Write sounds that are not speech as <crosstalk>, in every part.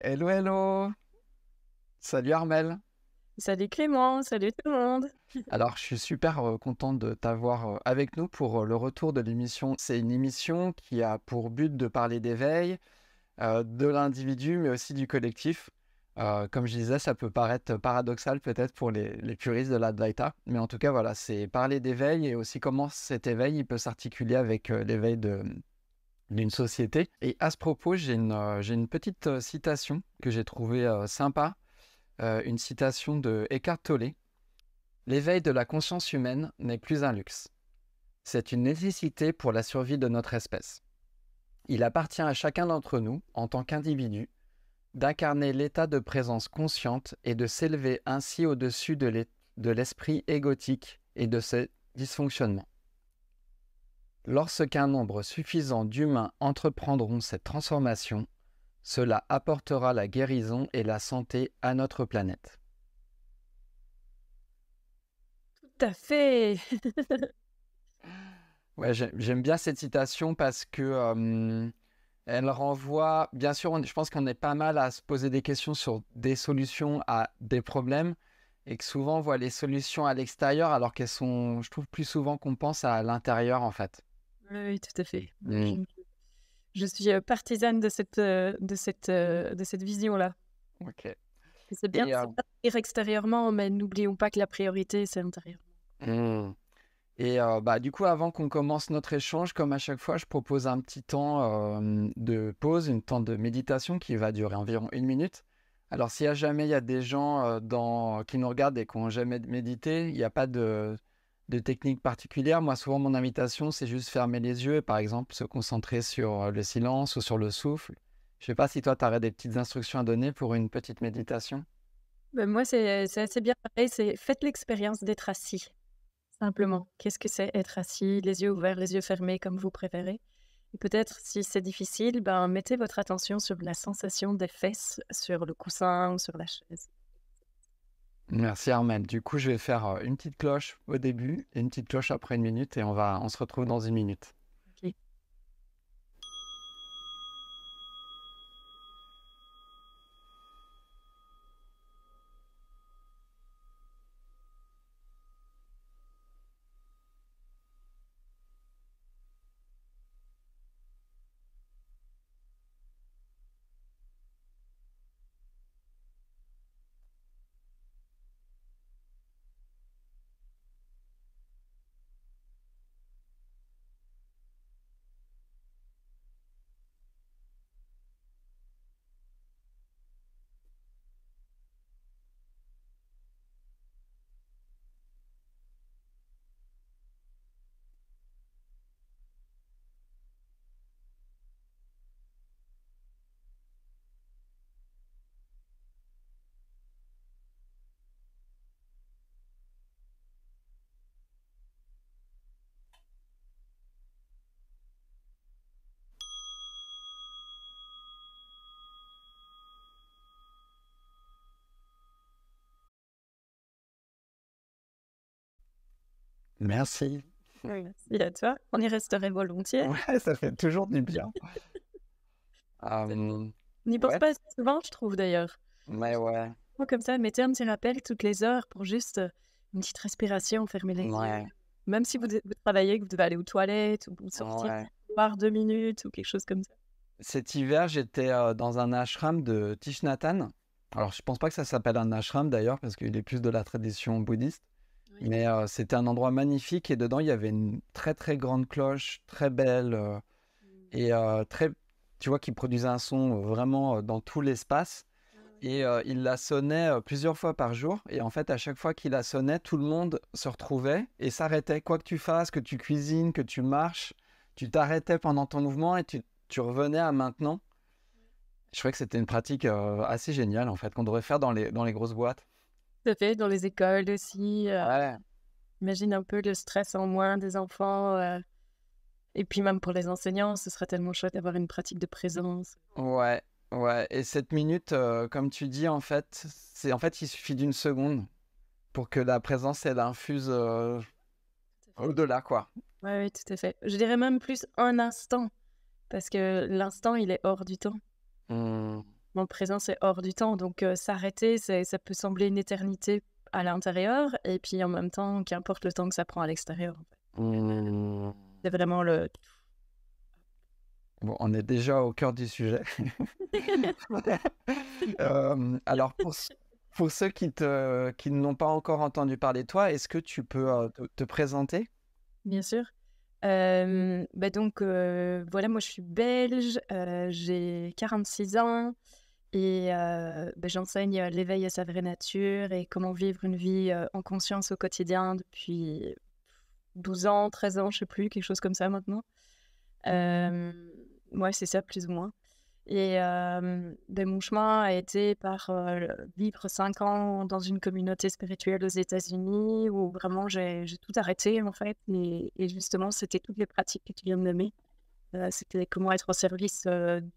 Hello, hello Salut Armel Salut Clément, salut tout le monde <laughs> Alors je suis super euh, content de t'avoir euh, avec nous pour euh, le retour de l'émission. C'est une émission qui a pour but de parler d'éveil, de l'individu, mais aussi du collectif. comme je disais, ça peut paraître paradoxal peut-être pour les, puristes de l'Advaita, mais en tout cas voilà, c'est parler d'éveil et aussi comment cet éveil peut s'articuler avec l'éveil de, d'une société. Et à ce propos, j'ai une, euh, petite euh, citation que j'ai trouvée euh, sympa, une citation de Eckhart Tolle. L'éveil de la conscience humaine n'est plus un luxe. C'est une nécessité pour la survie de notre espèce. Il appartient à chacun d'entre nous, en tant qu'individu, d'incarner l'état de présence consciente et de s'élever ainsi au-dessus de l'esprit égotique et de ses dysfonctionnements. Lorsqu'un nombre suffisant d'humains entreprendront cette transformation, cela apportera la guérison et la santé à notre planète. Tout à fait. <laughs> ouais, j'aime bien cette citation parce que euh, elle renvoie, bien sûr, je pense qu'on est pas mal à se poser des questions sur des solutions à des problèmes et que souvent on voit les solutions à l'extérieur alors qu'elles sont, je trouve, plus souvent qu'on pense à l'intérieur en fait. Oui, tout à fait. Je, suis euh, partisane de cette, euh, de cette, euh, de cette vision-là. Ok. C'est bien de partir extérieurement, mais n'oublions pas que la priorité, c'est l'intérieur. Mmh. Et bah, du coup, avant qu'on commence notre échange, comme à chaque fois, je propose un petit temps de pause, un temps de méditation qui va durer environ une minute. Alors, s'il y a jamais il y a des gens dans... qui nous regardent et qui n'ont jamais médité, il n'y a pas de de techniques particulières Moi, souvent, mon invitation, c'est juste fermer les yeux et, par exemple, se concentrer sur euh, le silence ou sur le souffle. Je ne sais pas si toi, tu aurais des petites instructions à donner pour une petite méditation. Ben, moi, euh, c'est assez bien pareil. C'est faites l'expérience d'être assis, simplement. Qu'est-ce que c'est être assis, les yeux ouverts, les yeux fermés, comme vous préférez Et Peut-être, si c'est difficile, ben, mettez votre attention sur la sensation des fesses sur le coussin ou sur la chaise. Merci Armel. Du coup, je vais faire euh, une petite cloche au début et une petite cloche après une minute et on, va, on se retrouve dans une minute. Merci. Merci à toi. On y resterait volontiers. Ouais, ça fait toujours du bien. <laughs> Euh, on n'y pense pas souvent, je trouve d'ailleurs. Mais ouais. Comme ça, mettez un petit rappel toutes les heures pour juste euh, une petite respiration, fermer les yeux. Même si vous, travaillez, que vous devez aller aux toilettes ou sortir, par deux minutes ou quelque chose comme ça. Cet hiver, j'étais euh, dans un ashram de Tishnatan. Alors, je ne pense pas que ça s'appelle un ashram d'ailleurs, parce qu'il est plus de la tradition bouddhiste. Mais c'était un endroit magnifique et dedans, il y avait une très très grande cloche, très belle mmh. et très, tu vois, qui produisait un son vraiment dans tout l'espace. Ah et il la sonnait plusieurs fois par jour. Et en fait, à chaque fois qu'il la sonnait, tout le monde se retrouvait et s'arrêtait. Quoi que tu fasses, que tu cuisines, que tu marches, tu t'arrêtais pendant ton mouvement et tu, revenais à maintenant. Je trouvais que c'était une pratique assez géniale, en fait, qu'on devrait faire dans dans les grosses boîtes fait, dans les écoles aussi. Euh, imagine un peu le stress en moins des enfants. Euh. Et puis même pour les enseignants, ce serait tellement chouette d'avoir une pratique de présence. Ouais, ouais. Et cette minute, euh, comme tu dis, en fait, c'est en fait, il suffit d'une seconde pour que la présence elle infuse au-delà, quoi. Ouais, oui, tout à fait. Je dirais même plus un instant, parce que l'instant, il est hors du temps. Mmh présence présent, c'est hors du temps. Donc euh, s'arrêter, ça peut sembler une éternité à l'intérieur, et puis en même temps, qu'importe le temps que ça prend à l'extérieur. Mmh. C'est vraiment le... Bon, on est déjà au cœur du sujet. <laughs> Euh, alors pour, pour ceux qui, te, qui n'ont pas encore entendu parler de toi, est-ce que tu peux euh, te, présenter Bien sûr. Bah, donc, voilà, moi je suis belge, j'ai 46 ans, et bah, j'enseigne l'éveil à sa vraie nature et comment vivre une vie en conscience au quotidien depuis 12 ans, 13 ans, je ne sais plus, quelque chose comme ça maintenant. Euh, ouais, c'est ça, plus ou moins. Et ben, mon chemin a été par vivre 5 ans dans une communauté spirituelle aux États-Unis où vraiment j'ai tout arrêté en fait. et justement, c'était toutes les pratiques que tu viens de nommer. c'était comment être au service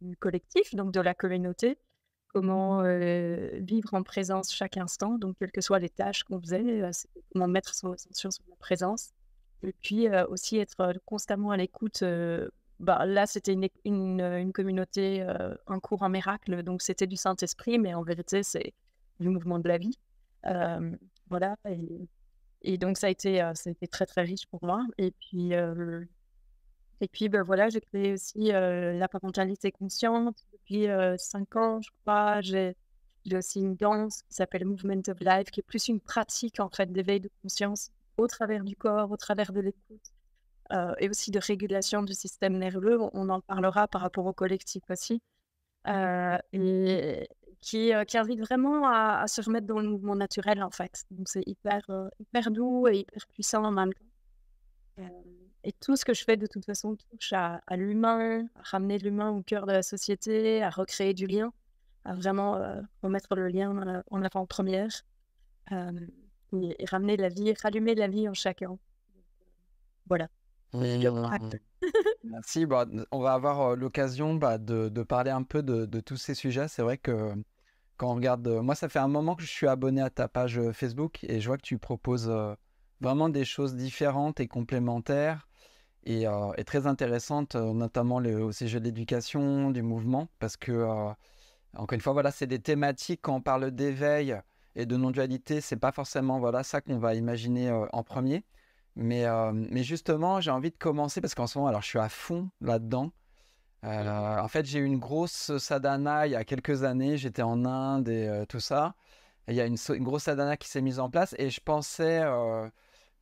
du collectif, donc de la communauté comment vivre en présence chaque instant, donc quelles que soient les tâches qu'on faisait, comment mettre son attention sur la présence, et puis aussi être constamment à l'écoute. Bah, là, c'était une, communauté, un cours, un miracle, donc c'était du Saint-Esprit, mais en vérité, c'est du mouvement de la vie. voilà, et, donc ça a, été, ça a été très très riche pour moi. Et puis et puis, ben voilà, j'ai créé aussi euh, la parentalité consciente. Depuis 5 euh, cinq ans, je crois, j'ai aussi une danse qui s'appelle Movement of Life, qui est plus une pratique en fait d'éveil de conscience au travers du corps, au travers de l'écoute, euh, et aussi de régulation du système nerveux. On en parlera par rapport au collectif aussi, qui, invite vraiment à, se remettre dans le mouvement naturel en fait. Donc c'est hyper, hyper doux et hyper puissant en même temps. Et tout ce que je fais de toute façon touche à, l'humain, à ramener l'humain au cœur de la société, à recréer du lien, à vraiment euh, remettre le lien euh, en avant-première euh, et, ramener ramener la vie, rallumer la vie en chacun. Voilà. Ah. <laughs> Merci. Bah, on va avoir l'occasion bah, de, parler un peu de, de tous ces sujets. C'est vrai que quand on regarde, moi ça fait un moment que je suis abonné à ta page Facebook et je vois que tu proposes vraiment des choses différentes et complémentaires. Euh, et, très intéressante, euh, notamment le, au sujet de l'éducation, du mouvement, parce que, euh, encore une fois, voilà, c'est des thématiques, quand on parle d'éveil et de non-dualité, c'est pas forcément voilà, ça qu'on va imaginer en premier. Mais, mais justement, j'ai envie de commencer, parce qu'en ce moment, alors je suis à fond là-dedans. en fait, j'ai eu une grosse sadhana il y a quelques années, j'étais en Inde et tout ça. il y a une, une grosse sadhana qui s'est mise en place et je pensais,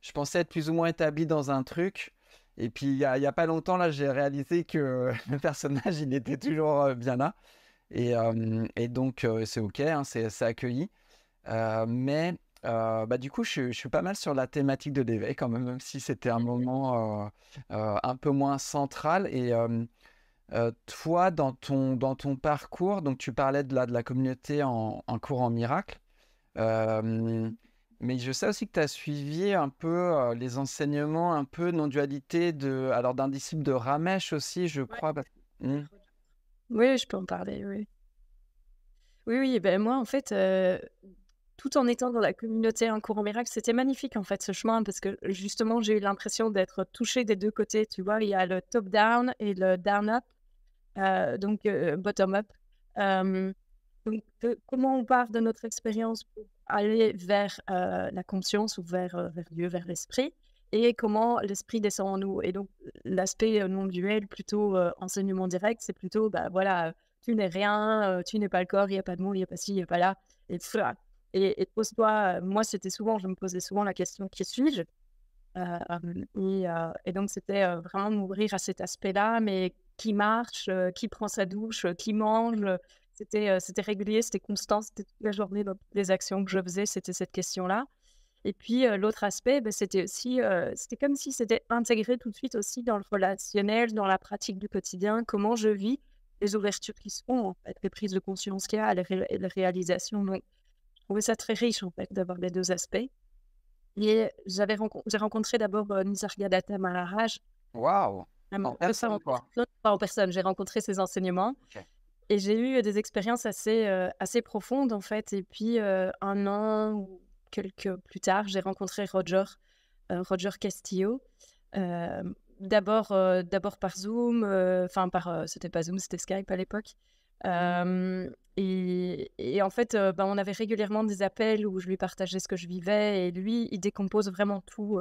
je pensais être plus ou moins établi dans un truc. Et puis, il n'y a, pas longtemps, là, j'ai réalisé que <laughs> le personnage, il était toujours euh, bien là. Et, euh, donc, euh, c'est OK, hein, c'est accueilli. mais bah, du coup, je, suis pas mal sur la thématique de l'éveil quand même, même si c'était un mhm. moment un peu moins central. Et toi, dans ton, dans ton parcours, donc tu parlais de la, de la communauté en, en cours en miracle. Mais je sais aussi que tu as suivi un peu les enseignements, un peu non-dualité de, alors d'un disciple de Ramesh aussi, je crois. Mmh. Oui, je peux en parler, oui. Oui, oui, ben moi, en fait, tout en étant dans la communauté en Courant miracle, c'était magnifique, en fait, ce chemin, parce que justement, j'ai eu l'impression d'être touchée des deux côtés, tu vois. Il y a le top-down et le down-up, donc bottom-up. donc, comment on part de notre expérience aller vers euh, la conscience ou vers, euh, vers Dieu, vers l'esprit, et comment l'esprit descend en nous. Et donc, l'aspect euh, non-duel, plutôt enseignement direct, c'est plutôt, bah voilà, tu n'es rien, tu n'es pas le corps, il n'y a pas de monde, il n'y a pas ci, il n'y a pas là, et Et, et pose-toi, moi, c'était souvent, je me posais souvent la question qui suis-je et, et, donc, c'était vraiment m'ouvrir à cet aspect-là, mais qui marche, qui prend sa douche, qui mange, c'était, euh, c'était régulier, c'était constant, c'était toute la journée dans les actions que je faisais, c'était cette question-là. Et puis euh, l'autre aspect, ben, c'était aussi, euh, c'était comme si c'était intégré tout de suite aussi dans le relationnel, dans la pratique du quotidien, comment je vis, les ouvertures qui sont, en fait, les prises de conscience qu'il y a, les, réalisations. Donc, je trouvais ça très riche en fait d'avoir les deux aspects. Et j'avais j'ai rencontré d'abord euh, Maharaj. Waouh! En personne, Pas en personne, j'ai rencontré ses enseignements. Et j'ai eu des expériences assez, assez profondes, en fait. Et puis, un an ou quelques plus tard, j'ai rencontré Roger, Roger Castillo. d'abord, d'abord par Zoom, enfin, par c'était pas Zoom, c'était Skype à l'époque. Mmh. Et, en fait, bah, on avait régulièrement des appels où je lui partageais ce que je vivais. Et lui, il décompose vraiment tout.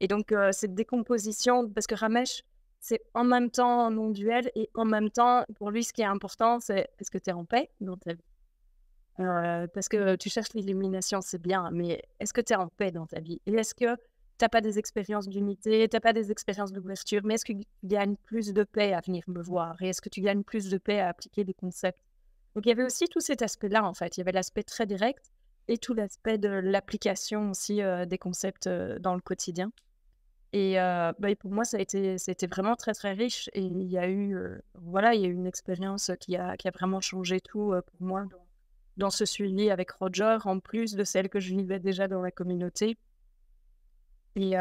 et donc, cette décomposition, parce que Ramesh, c'est en même temps non duel et en même temps, pour lui, ce qui est important, c'est est-ce que tu es en paix dans ta vie euh, Parce que tu cherches l'illumination, c'est bien, mais est-ce que tu es en paix dans ta vie Et est-ce que tu pas des expériences d'unité, tu pas des expériences d'ouverture, mais est-ce que tu gagnes plus de paix à venir me voir Et est-ce que tu gagnes plus de paix à appliquer des concepts Donc il y avait aussi tout cet aspect-là, en fait. Il y avait l'aspect très direct et tout l'aspect de l'application aussi euh, des concepts euh, dans le quotidien. Et, bah, pour moi, ça a, été, ça vraiment très, très riche. Et il y a eu, voilà, il y a eu une expérience qui a, qui a vraiment changé tout pour moi dans, ce suivi avec Roger, en plus de celle que je vivais déjà dans la communauté. Et,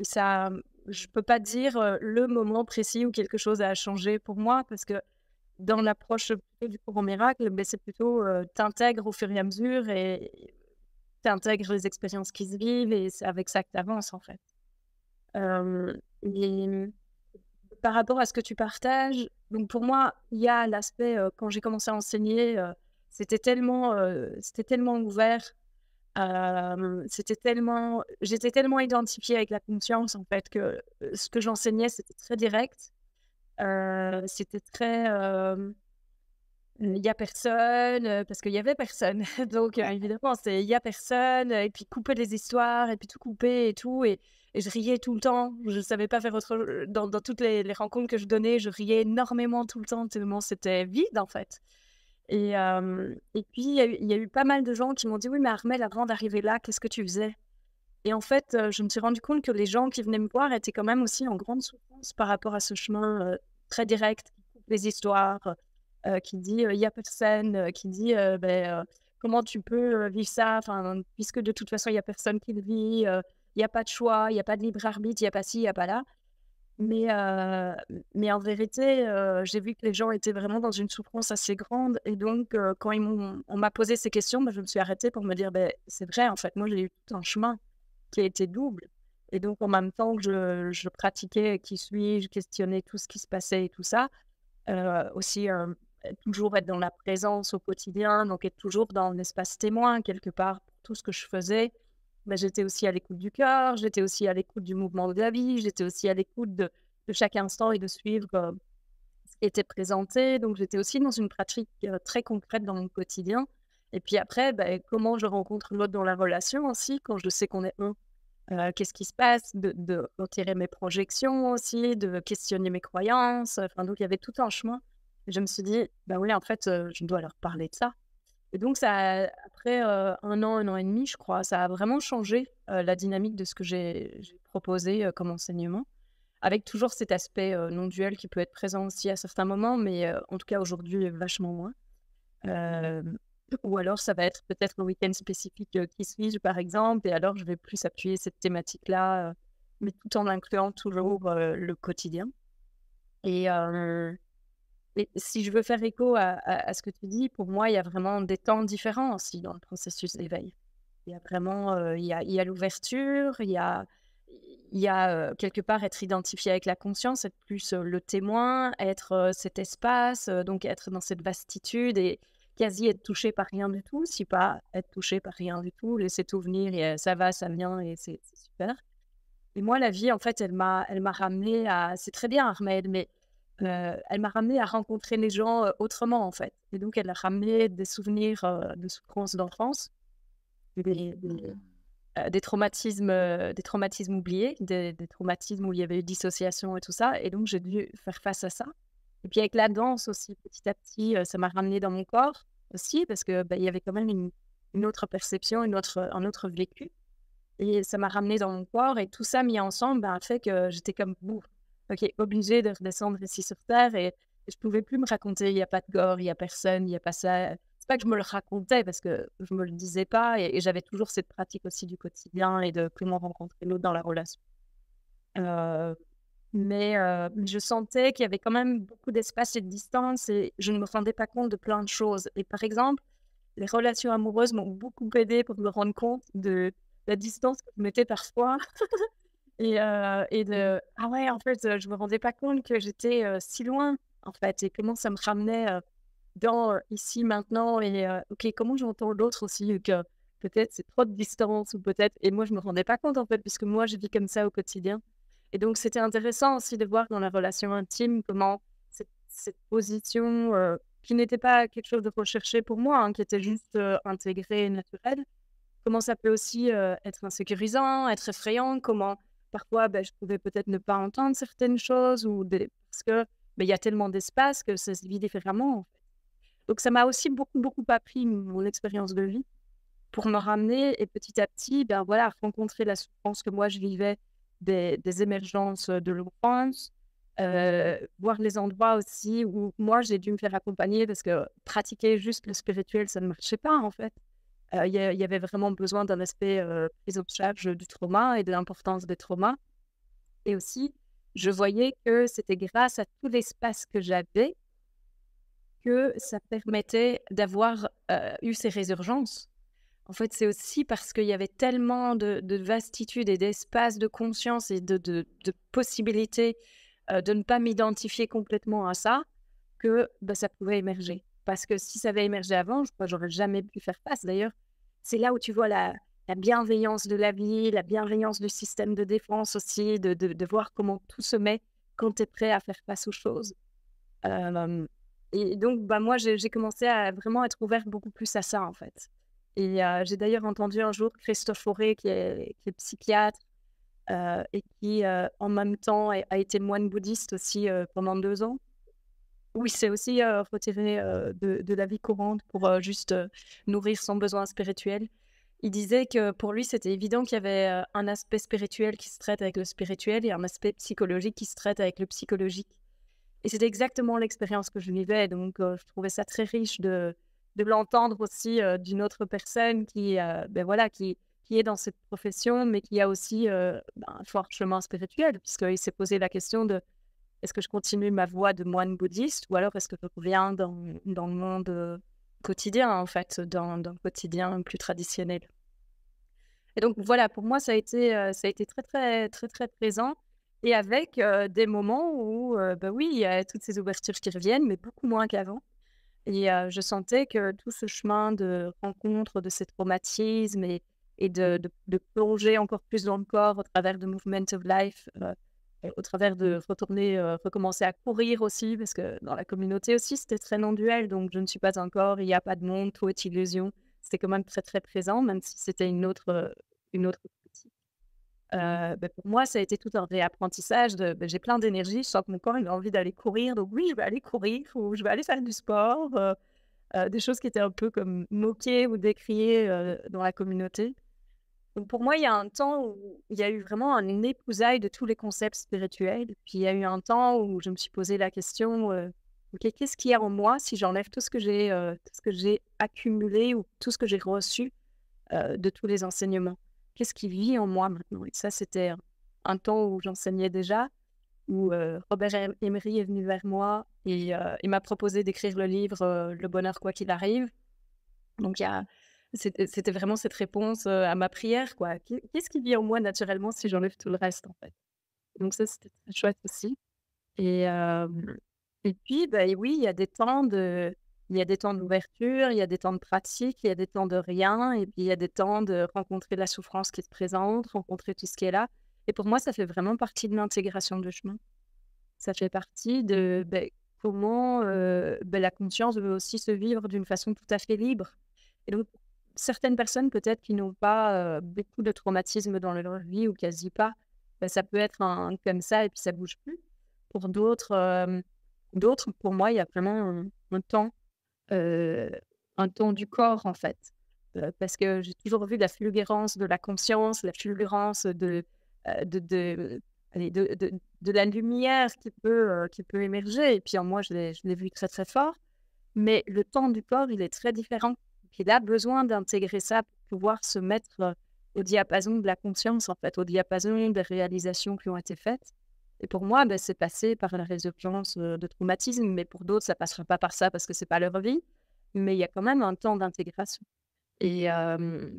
ça, mmh, je ne peux pas dire le moment précis où quelque chose a changé pour moi, parce que dans l'approche du cours au miracle, mais c'est plutôt t'intègres au fur et à mesure et t'intègres les expériences qui se vivent et c'est avec ça que tu en fait. Euh, mmh, par rapport à ce que tu partages, donc pour moi, il y a l'aspect, euh, quand j'ai commencé à enseigner, euh, c'était tellement, c'était tellement ouvert, c'était tellement, j'étais tellement identifiée avec la conscience en fait que ce que j'enseignais c'était très direct, c'était très, il n'y a personne parce qu'il y avait personne, <laughs> donc évidemment c'est il n'y a personne et puis couper les histoires et puis tout couper et tout et et je riais tout le temps. Je ne savais pas faire autre euh, dans, dans toutes les, rencontres que je donnais, je riais énormément tout le temps, tellement c'était vide en fait. Et, euh, et puis, il y, a eu pas mal de gens qui m'ont dit Oui, mais Armel, avant d'arriver là, qu'est-ce que tu faisais Et en fait, euh, je me suis rendu compte que les gens qui venaient me voir étaient quand même aussi en grande souffrance par rapport à ce chemin très direct les histoires, qui dit Il n'y a personne, qui dit «Ben, Comment tu peux vivre ça Puisque de toute façon, il n'y a personne qui le vit il n'y a pas de choix, il n'y a pas de libre arbitre, il n'y a pas ci, il n'y a pas là. Mais, euh, mais en vérité, euh, j'ai vu que les gens étaient vraiment dans une souffrance assez grande. Et donc, euh, quand ils on m'a posé ces questions, bah, je me suis arrêtée pour me dire bah, c'est vrai, en fait, moi, j'ai eu tout un chemin qui a été double. Et donc, en même temps que je, je pratiquais qui suis-je, questionnais tout ce qui se passait et tout ça, aussi toujours être dans la présence au quotidien, donc être toujours dans l'espace témoin quelque part pour tout ce que je faisais. Bah, j'étais aussi à l'écoute du cœur, j'étais aussi à l'écoute du mouvement de la vie, j'étais aussi à l'écoute de, chaque instant et de suivre euh, ce qui était présenté. Donc j'étais aussi dans une pratique euh, très concrète dans mon quotidien. Et puis après, bah, comment je rencontre l'autre dans la relation aussi, quand je sais qu'on est un. Euh, qu'est-ce qui se passe, de, retirer mes projections aussi, de questionner mes croyances. Enfin, donc il y avait tout un chemin. je me suis dit, ben oui, en fait, je dois leur parler de ça. Et donc, ça après euh, un an, un an et demi, je crois, ça a vraiment changé euh, la dynamique de ce que j'ai proposé euh, comme enseignement, avec toujours cet aspect non-duel qui peut être présent aussi à certains moments, mais en tout cas aujourd'hui, vachement moins. Mmh. ou alors, ça va être peut-être le week-end spécifique qui suit, par exemple, et alors je vais plus appuyer cette thématique-là, mais tout en incluant toujours le quotidien. Et et si je veux faire écho à, ce que tu dis, pour moi, il y a vraiment des temps différents aussi dans le processus d'éveil. Il y a vraiment, euh, il y a l'ouverture, il y a, il a euh, quelque part être identifié avec la conscience, être plus euh, le témoin, être cet espace, donc être dans cette vastitude et quasi être touché par rien du tout, si pas être touché par rien du tout, laisser tout venir et ça va, ça vient et c'est super. Et moi, la vie, en fait, elle m'a, elle m'a ramené à, c'est très bien Ahmed, mais euh, elle m'a ramené à rencontrer les gens euh, autrement en fait. Et donc elle a ramené des souvenirs euh, de souffrances d'enfance, des, mmh. traumatismes, des traumatismes oubliés, des, traumatismes où il y avait eu dissociation et tout ça. Et donc j'ai dû faire face à ça. Et puis avec la danse aussi, petit à petit, ça m'a ramené dans mon corps aussi parce que bah, il y avait quand même une, autre perception, une autre, un autre vécu. Et ça m'a ramené dans mon corps et tout ça mis ensemble bah, a fait que j'étais comme vous ok, obligée de redescendre ici sur Terre et je pouvais plus me raconter, il n'y a pas de gore, il n'y a personne, il n'y a pas ça. C'est pas que je me le racontais parce que je me le disais pas et, j'avais toujours cette pratique aussi du quotidien et de comment rencontrer l'autre dans la relation. Euh, euh, mais je sentais qu'il y avait quand même beaucoup d'espace et de distance et je ne me rendais pas compte de plein de choses. Et par exemple, les relations amoureuses m'ont beaucoup aidé pour me rendre compte de la distance que je mettais parfois <laughs> Et, et mmh. de ah ouais, en fait, je me rendais pas compte que j'étais si loin, en fait, et comment ça me ramenait dans ici, maintenant, et ok, comment j'entends l'autre aussi, que peut-être c'est trop de distance, ou peut-être, et moi, je me rendais pas compte, en fait, puisque moi, je vis comme ça au quotidien. Et donc, c'était intéressant aussi de voir dans la relation intime comment cette, position, qui n'était pas quelque chose de recherché pour moi, hein, qui était juste intégrée et naturelle, comment ça peut aussi être insécurisant, être effrayant, comment parfois, ben, je pouvais peut-être ne pas entendre certaines choses ou parce que ben, il y a tellement d'espace que ça se vit différemment. En fait. Donc ça m'a aussi beaucoup, beaucoup appris mon expérience de vie pour me ramener et petit à petit, ben voilà, rencontrer la souffrance que moi je vivais des, émergences de l'enfance, euh, voir les endroits aussi où moi j'ai dû me faire accompagner parce que pratiquer juste le spirituel, ça ne marchait pas en fait. Euh, il y, avait vraiment besoin d'un aspect euh, prise en charge du trauma et de l'importance des traumas. Et aussi, je voyais que c'était grâce à tout l'espace que j'avais que ça permettait d'avoir euh, eu ces résurgences. En fait, c'est aussi parce qu'il y avait tellement de, de vastitude et d'espace de conscience et de, de possibilités de ne pas m'identifier complètement à ça que bah, ça pouvait émerger. Parce que si ça avait émergé avant, je crois que j'aurais jamais pu faire face. D'ailleurs, c'est là où tu vois la, bienveillance de la vie, la bienveillance du système de défense aussi, de, voir comment tout se met quand tu es prêt à faire face aux choses. Euh, et donc, bah, moi, j'ai commencé à vraiment être ouverte beaucoup plus à ça, en fait. Et euh, j'ai d'ailleurs entendu un jour Christophe Auré, qui est, psychiatre euh, et qui, en même temps, a, été moine bouddhiste aussi pendant deux ans. Oui, c'est aussi euh, retiré de, la vie courante pour juste nourrir son besoin spirituel. Il disait que pour lui, c'était évident qu'il y avait un aspect spirituel qui se traite avec le spirituel et un aspect psychologique qui se traite avec le psychologique. Et c'était exactement l'expérience que je vivais. Donc, je trouvais ça très riche de, de l'entendre aussi d'une autre personne qui, ben voilà, qui, qui est dans cette profession, mais qui a aussi ben, un fort chemin spirituel, puisqu'il s'est posé la question de est-ce que je continue ma voie de moine bouddhiste ou alors est-ce que je reviens dans, dans le monde euh, quotidien, en fait, dans, dans, quotidien plus traditionnel Et donc, voilà, pour moi, ça a été, euh, ça a été très, très, très, très présent. Et avec euh, des moments où, ben oui, il y a toutes ces ouvertures qui reviennent, mais beaucoup moins qu'avant. Et je sentais que tout ce chemin de rencontre, de ces traumatismes et, et de, mmh. de, de, plonger encore plus dans le corps au travers de Movement of Life, au travers de mmh. retourner, euh, recommencer à courir aussi, parce que dans la communauté aussi, c'était très non-duel. Donc, je ne suis pas encore, il n'y a pas de monde, tout est illusion. C'était quand même très, très présent, même si c'était une autre, euh, une autre mmh. euh, bah, pour moi, ça a été tout un réapprentissage de bah, j'ai plein d'énergie, je sens que mon corps il a envie d'aller courir, donc oui, je vais aller courir ou je vais aller faire du sport. des choses qui étaient un peu comme moquées ou décriées dans la communauté. Donc pour moi, il y a un temps où il y a eu vraiment un épousaille de tous les concepts spirituels. Puis il y a eu un temps où je me suis posé la question euh, ok, qu'est-ce qu'il y a en moi si j'enlève tout ce que j'ai euh, tout ce que j'ai accumulé ou tout ce que j'ai reçu euh, de tous les enseignements Qu'est-ce qui vit en moi maintenant Et ça, c'était un temps où j'enseignais déjà, où Robert Emery est venu vers moi et il m'a proposé d'écrire le livre Le bonheur quoi qu'il arrive. Donc il y a c'était vraiment cette réponse à ma prière, quoi. Qu'est-ce qui vit en moi naturellement si j'enlève tout le reste, en fait Donc ça, c'était chouette aussi. Et, et puis, bah, oui, il y a des temps de... Il y a des temps d'ouverture, il y a des temps de pratique, il y a des temps de rien, et puis il y a des temps de rencontrer la souffrance qui se présente, rencontrer tout ce qui est là. Et pour moi, ça fait vraiment partie de l'intégration du chemin. Ça fait partie de bah, comment bah, la conscience veut aussi se vivre d'une façon tout à fait libre. Et donc, certaines personnes peut-être qui n'ont pas beaucoup de traumatismes dans leur vie ou quasi pas, bah, ça peut être un, comme ça et puis ça bouge plus. Pour d'autres, d'autres pour moi, il y a vraiment un, temps, un temps du corps en fait parce que j'ai toujours vu la fulgurance de la conscience, la fulgurance de, de, de, la lumière qui peut, qui peut émerger. Et puis en moi, je l'ai vu très très fort. Mais le temps du corps, il est très différent il a besoin d'intégrer ça pour pouvoir se mettre euh, au diapason de la conscience, en fait, au diapason des réalisations qui ont été faites. Et pour moi, ben, c'est passé par la résurgence euh, de traumatisme, mais pour d'autres, ça passera pas par ça parce que c'est pas leur vie. Mais il y a quand même un temps d'intégration. Et, euh,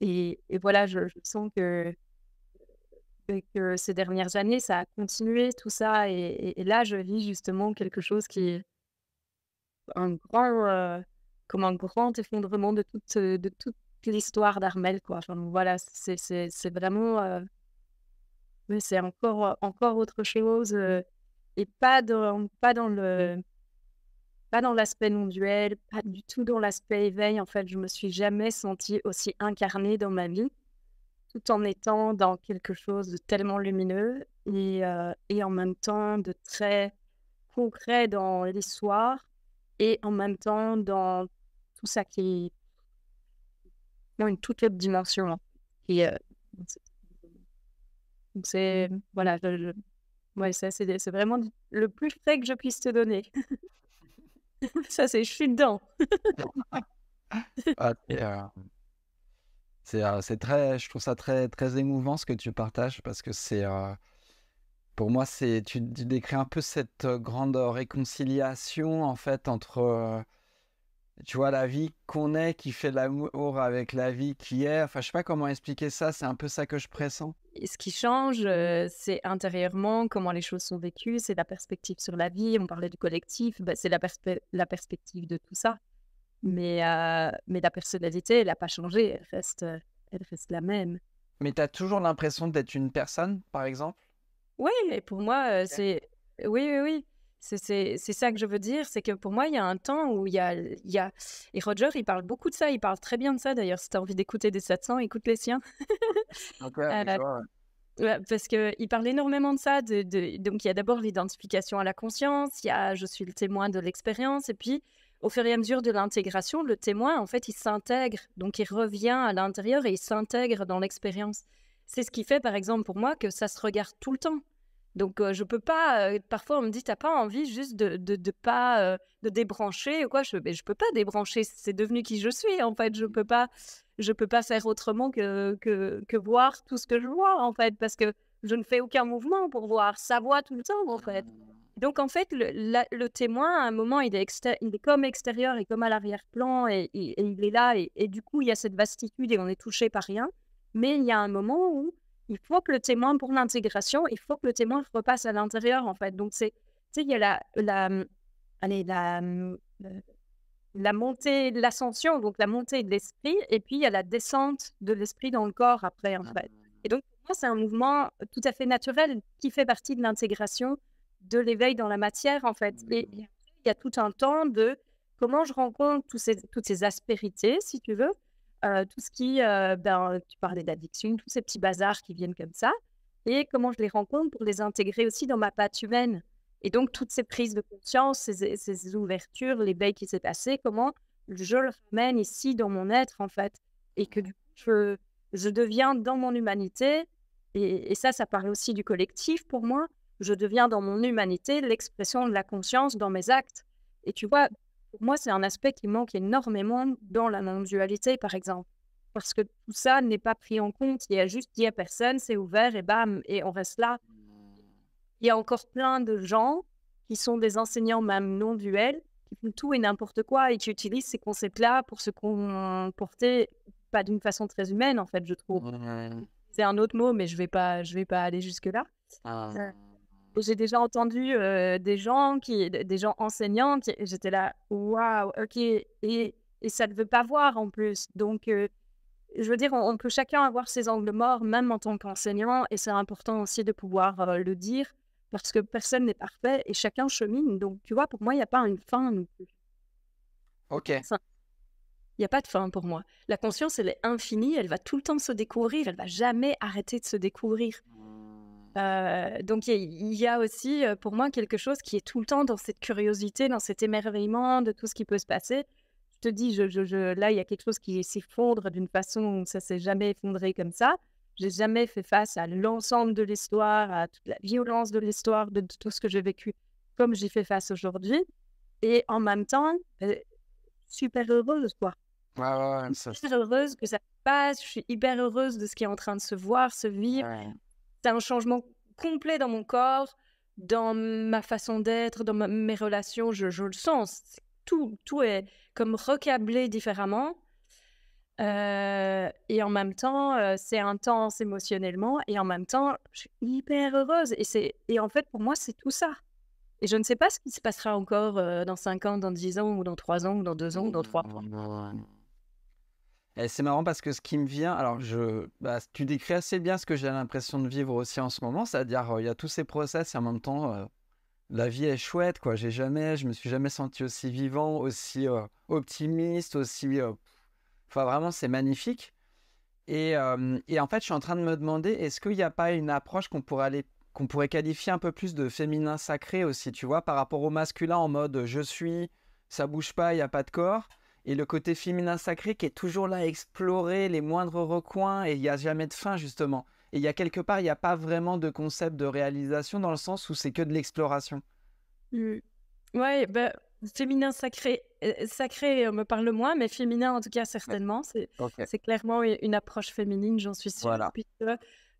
et, voilà, je, sens que, ces dernières années, ça a continué tout ça. Et, là, je vis justement quelque chose qui est un grand, comme un grand effondrement de toute, euh, de toute l'histoire d'Armel. Quoi. Enfin, voilà, c'est, vraiment. Euh, mais c'est encore, encore autre chose. Mmh. Euh, et pas dans, pas dans le. Pas dans l'aspect non-duel, pas du tout dans l'aspect éveil. En fait, je me suis jamais sentie aussi incarnée dans ma vie, tout en étant dans quelque chose de tellement lumineux et, et en même temps de très concret dans l'histoire et en même temps dans tout ça qui Dans une toute autre dimension. Et, hein. euh, donc c'est voilà, je, ça c'est, c'est vraiment le plus frais que je puisse te donner. <laughs> ça c'est, je suis dedans. Ah, euh, c'est, euh, c'est très, je trouve ça très très émouvant ce que tu partages parce que c'est pour moi, c'est tu, tu, décris un peu cette grande réconciliation en fait entre tu vois, la vie qu'on est, qui fait de l'amour avec la vie qui est. Enfin, je sais pas comment expliquer ça, c'est un peu ça que je pressens. ce qui change, euh, c'est intérieurement comment les choses sont vécues, c'est la perspective sur la vie, on parlait du collectif, bah, c'est la, la, perspective de tout ça. Mais, euh, mais la personnalité, elle n'a pas changé, elle reste, elle reste la même. Mais tu as toujours l'impression d'être une personne, par exemple Oui, et pour moi, euh, c'est... Oui, oui, oui. C'est ça que je veux dire, c'est que pour moi, il y a un temps où il y a, Et Roger, il parle beaucoup de ça, il parle très bien de ça d'ailleurs. Si tu as envie d'écouter des 700, écoute les siens. <laughs> okay, euh, sure. parce qu'il parle énormément de ça. Donc il y a d'abord l'identification à la conscience, il y a je suis le témoin de l'expérience, et puis au fur et à mesure de l'intégration, le témoin, en fait, il s'intègre. Donc il revient à l'intérieur et il s'intègre dans l'expérience. C'est ce qui fait, par exemple, pour moi, que ça se regarde tout le temps. Donc, euh, je peux pas. Euh, parfois, on me dit, t'as pas envie juste de, de, pas euh, de débrancher ou quoi Je, mais je peux pas débrancher. C'est devenu qui je suis. En fait, je peux pas. Je peux pas faire autrement que, que, voir tout ce que je vois en fait, parce que je ne fais aucun mouvement pour voir. sa voix tout le temps en fait. Ah. Donc en fait, le, témoin à un moment, il est, il est comme extérieur et comme à l'arrière-plan et, il est là et, et du coup, il y a cette vastitude et on est touché par rien. Mais il y a un moment où il faut que le témoin, pour l'intégration, il faut que le témoin repasse à l'intérieur, en fait. Donc, c'est, tu sais, il y a la, la, la, euh, la, montée l'ascension, donc la montée de l'esprit, et puis il y a la descente de l'esprit dans le corps après, en fait. Et donc, moi, c'est un mouvement tout à fait naturel qui fait partie de l'intégration de l'éveil dans la matière, en fait. Et mmh. il y a tout un temps de comment je rencontre tous toutes ces aspérités, si tu veux, tout ce qui, ben, tu parlais d'addiction, tous ces petits bazars qui viennent comme ça, et comment je les rencontre pour les intégrer aussi dans ma patte humaine. Et donc, toutes ces prises de conscience, ces, ces ouvertures, l'éveil qui s'est passé, comment je le ramène ici dans mon être, en fait, et que je, deviens dans mon humanité, et, et ça, ça parle aussi du collectif pour moi, je deviens dans mon humanité l'expression de la conscience dans mes actes. Et tu vois, pour moi, c'est un aspect qui manque énormément dans la non-dualité, par exemple. Parce que tout ça n'est pas pris en compte. Il y a juste, il n'y a personne, c'est ouvert et bam, et on reste là. Il y a encore plein de gens qui sont des enseignants, même non-duels, qui font tout et n'importe quoi et qui utilisent ces concepts-là pour se comporter pas d'une façon très humaine, en fait, je trouve. C'est un autre mot, mais je vais pas, je vais pas aller jusque-là. Ah. Euh, j'ai déjà entendu des gens qui, des gens enseignants, qui, j'étais là, waouh, ok, et, et ça ne veut pas voir en plus. Donc, je veux dire, on, peut chacun avoir ses angles morts, même en tant qu'enseignant, et c'est important aussi de pouvoir le dire, parce que personne n'est parfait et chacun chemine. Donc, tu vois, pour moi, il n'y a pas une fin non plus. Ok. Il n'y a pas de fin pour moi. La conscience, elle est infinie, elle va tout le temps se découvrir, elle va jamais arrêter de se découvrir. Euh, donc il y, a aussi euh, pour moi quelque chose qui est tout le temps dans cette curiosité, dans cet émerveillement de tout ce qui peut se passer. Je te dis, je, là il y a quelque chose qui s'effondre d'une façon où ça s'est jamais effondré comme ça. J'ai jamais fait face à l'ensemble de l'histoire, à toute la violence de l'histoire, de, tout ce que j'ai vécu, comme j'y fais face aujourd'hui. Et en même temps, euh, super heureuse quoi. ouais, ouais, ça... Super heureuse que ça passe. Je suis hyper heureuse de ce qui est en train de se voir, se vivre c'est un changement complet dans mon corps, dans ma façon d'être, dans mes relations, je, le sens. Tout, tout est comme recablé différemment. Euh, et en même temps, euh, c'est intense émotionnellement. Et en même temps, je suis hyper heureuse. Et, c'est, et en fait, pour moi, c'est tout ça. Et je ne sais pas ce qui se passera encore euh, dans 5 ans, dans 10 ans, ou dans 3 ans, ou dans 2 ans, ou dans 3 mmh, ans. Et c'est marrant parce que ce qui me vient, alors je, bah, tu décris assez bien ce que j'ai l'impression de vivre aussi en ce moment, c'est-à-dire il y a tous ces process et en même temps la vie est chouette quoi j'ai jamais je me suis jamais senti aussi vivant aussi optimiste aussi vraiment c'est magnifique et, en fait je suis en train de me demander est-ce qu'il n'y a pas une approche qu'on pourrait aller qu'on pourrait qualifier un peu plus de féminin sacré aussi tu vois par rapport au masculin en mode je suis ça bouge pas il n'y a pas de corps et le côté féminin sacré qui est toujours là à explorer les moindres recoins et il n'y a jamais de fin justement. Et il y a quelque part, il n'y a pas vraiment de concept de réalisation dans le sens où c'est que de l'exploration. Oui, mmh. Ouais, bah, féminin sacré, euh, sacré me parle moins, mais féminin en tout cas certainement. C'est clairement une approche féminine, j'en suis sûre.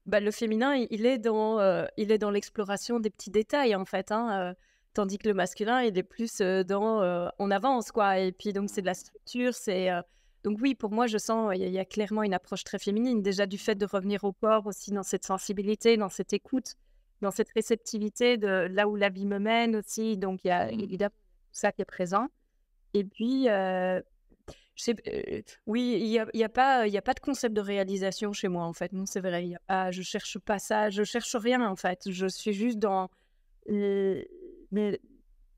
bah, le féminin, il, est dans, euh, il est dans l'exploration des petits détails en fait. Hein, euh, Tandis que le masculin, il est plus euh, dans euh, on avance, quoi. Et puis, donc, c'est de la structure. c'est euh, Donc, oui, pour moi, je sens, il y, a clairement une approche très féminine. Déjà, du fait de revenir au corps aussi, dans cette sensibilité, dans cette écoute, dans cette réceptivité de là où la vie me mène aussi. Donc, il y a mmh ça qui est présent. Et puis, je oui, il n'y a, y a, pas, a pas de concept de réalisation chez moi, en fait. Non, c'est vrai. Y a je cherche pas ça, je cherche rien, en fait. Je suis juste dans mais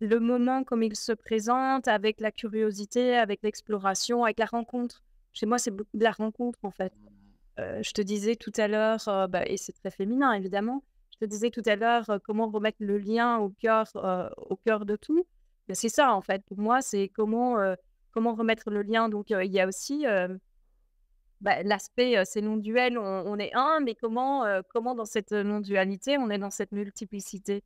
le moment comme il se présente, avec la curiosité, avec l'exploration, avec la rencontre. Chez moi, c'est beaucoup de la rencontre, en fait. Euh, je te disais tout à l'heure, euh, bah, et c'est très féminin, évidemment, je te disais tout à l'heure euh, comment remettre le lien au cœur, au cœur de tout. c'est ça, en fait, pour moi, c'est comment, comment remettre le lien. Donc, il y a aussi bah, l'aspect, c'est non-duel, on, on, est un, mais comment, comment dans cette non-dualité, on est dans cette multiplicité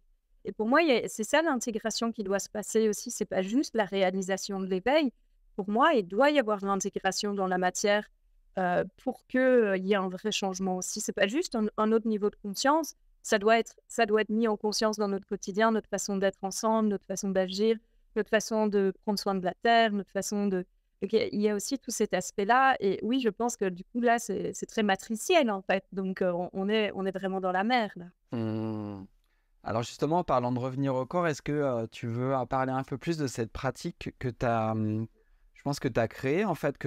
et pour moi, c'est ça l'intégration qui doit se passer aussi. C'est pas juste la réalisation de l'éveil. Pour moi, il doit y avoir de l'intégration dans la matière euh, pour qu'il euh, il y ait un vrai changement aussi. C'est pas juste un, autre niveau de conscience. Ça doit, être, ça doit être mis en conscience dans notre quotidien, notre façon d'être ensemble, notre façon d'agir, notre façon de prendre soin de la terre, notre façon de. il y a aussi tout cet aspect-là. Et oui, je pense que du coup, là, c'est très matriciel, en fait. Donc, euh, on, est, on est vraiment dans la mer, là. Mmh. Alors justement, en parlant de revenir au corps, est-ce que euh, tu veux en parler un peu plus de cette pratique que tu as, mmh, je pense que tu as créée en fait, que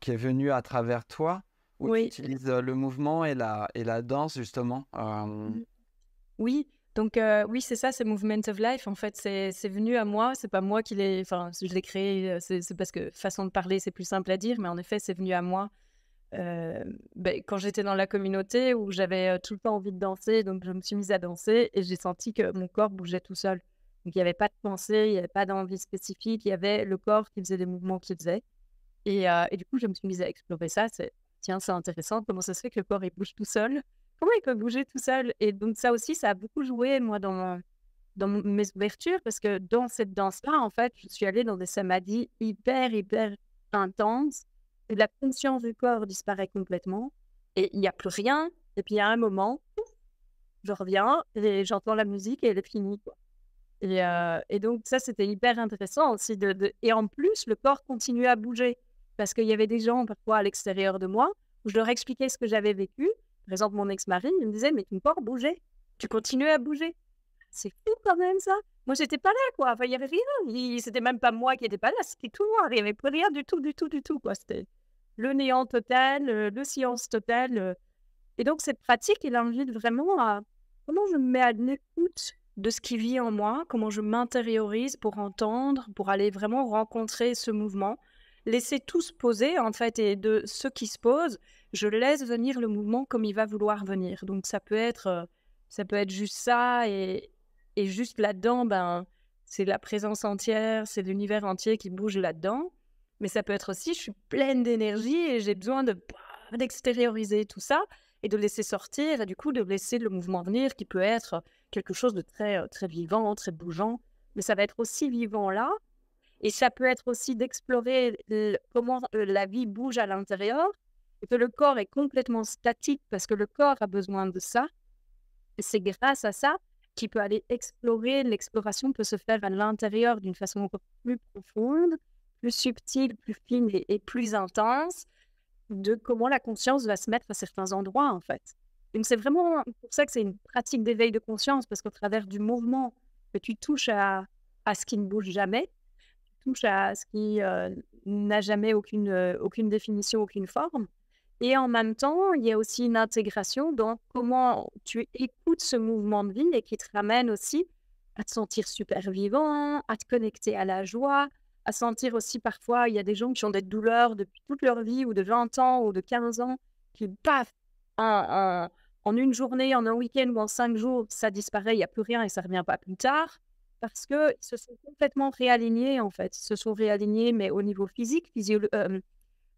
qui est venue à travers toi, où tu utilises euh, le mouvement et la, et la danse justement euh? mmh. Oui, donc oui, c'est ça, c'est Movement of Life. En fait, c'est venu à moi. C'est pas moi qui l'ai, enfin, je l'ai créé. C'est parce que façon de parler, c'est plus simple à dire, mais en effet, c'est venu à moi euh, ben, quand j'étais dans la communauté où j'avais euh, tout le temps envie de danser, donc je me suis mise à danser et j'ai senti que mon corps bougeait tout seul. Donc il n'y avait pas de pensée, il n'y avait pas d'envie spécifique, il y avait le corps qui faisait des mouvements qu'il faisait. Et, euh, et, du coup, je me suis mise à explorer ça. C'est, tiens, c'est intéressant, comment ça se fait que le corps il bouge tout seul Comment il peut bouger tout seul Et donc ça aussi, ça a beaucoup joué, moi, dans, dans mes ouvertures, parce que dans cette danse-là, en fait, je suis allée dans des samadhis hyper, hyper intenses la conscience du corps disparaît complètement et il n'y a plus rien. Et puis, à un moment, je reviens et j'entends la musique et elle est finie. Euh, et, donc, ça, c'était hyper intéressant aussi. Et en plus, le corps continuait à bouger parce qu'il y avait des gens parfois à l'extérieur de moi où je leur expliquais ce que j'avais vécu. Par exemple, mon ex-mari me disait Mais ton corps bougeait, tu continuais à bouger. C'est fou quand même ça. Moi, j'étais pas là, quoi. Enfin, il y avait rien. C'était même pas moi qui n'étais pas là, c'était tout noir. Il n'y avait plus rien du tout, du tout, du tout, quoi. C'était le néant total, euh, le silence total. Euh. Et donc, cette pratique, elle invite vraiment à comment je me mets à l'écoute de ce qui vit en moi, comment je m'intériorise pour entendre, pour aller vraiment rencontrer ce mouvement. Laisser tout se poser, en fait, et de ce qui se pose, je laisse venir le mouvement comme il va vouloir venir. Donc, ça peut être, euh, ça peut être juste ça, et, et juste là-dedans, ben, c'est la présence entière, c'est l'univers entier qui bouge là-dedans. Mais ça peut être aussi, je suis pleine d'énergie et j'ai besoin de bah, d'extérioriser tout ça et de laisser sortir et du coup de laisser le mouvement venir qui peut être quelque chose de très euh, très vivant, très bougeant. Mais ça va être aussi vivant là et ça peut être aussi d'explorer comment euh, la vie bouge à l'intérieur et que le corps est complètement statique parce que le corps a besoin de ça. Et c'est grâce à ça qu'il peut aller explorer. L'exploration peut se faire à l'intérieur d'une façon plus profonde plus subtile, plus fine et, plus intense de comment la conscience va se mettre à certains endroits, en fait. C'est vraiment pour ça que c'est une pratique d'éveil de conscience, parce qu'au travers du mouvement, que tu touches à, ce qui ne bouge jamais, tu touches à ce qui euh, n'a jamais aucune, euh, aucune définition, aucune forme. Et en même temps, il y a aussi une intégration dans comment tu écoutes ce mouvement de vie et qui te ramène aussi à te sentir super vivant, à te connecter à la joie, sentir aussi parfois, il y a des gens qui ont des douleurs depuis toute leur vie, ou de 20 ans, ou de 15 ans, qui, paf, un, en une journée, en un week-end ou en cinq jours, ça disparaît, il n'y a plus rien et ça ne revient pas plus tard, parce que se sont complètement réalignés, en fait. Ils se sont réalignés, mais au niveau physique, euh,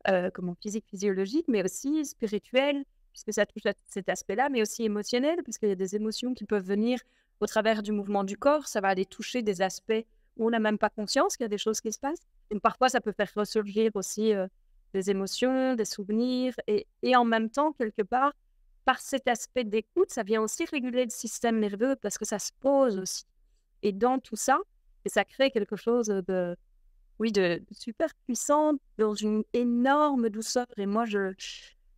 euh, comment, physique physiologique, mais aussi spirituel, puisque ça touche à cet aspect-là, mais aussi émotionnel, parce qu'il y a des émotions qui peuvent venir au travers du mouvement du corps, ça va aller toucher des aspects on n'a même pas conscience qu'il y a des choses qui se passent. et parfois, ça peut faire ressurgir aussi euh, des émotions, des souvenirs. Et, en même temps, quelque part, par cet aspect d'écoute, ça vient aussi réguler le système nerveux parce que ça se pose aussi. Et dans tout ça, ça crée quelque chose de, oui, de, super puissant, dans une énorme douceur. Et moi, je,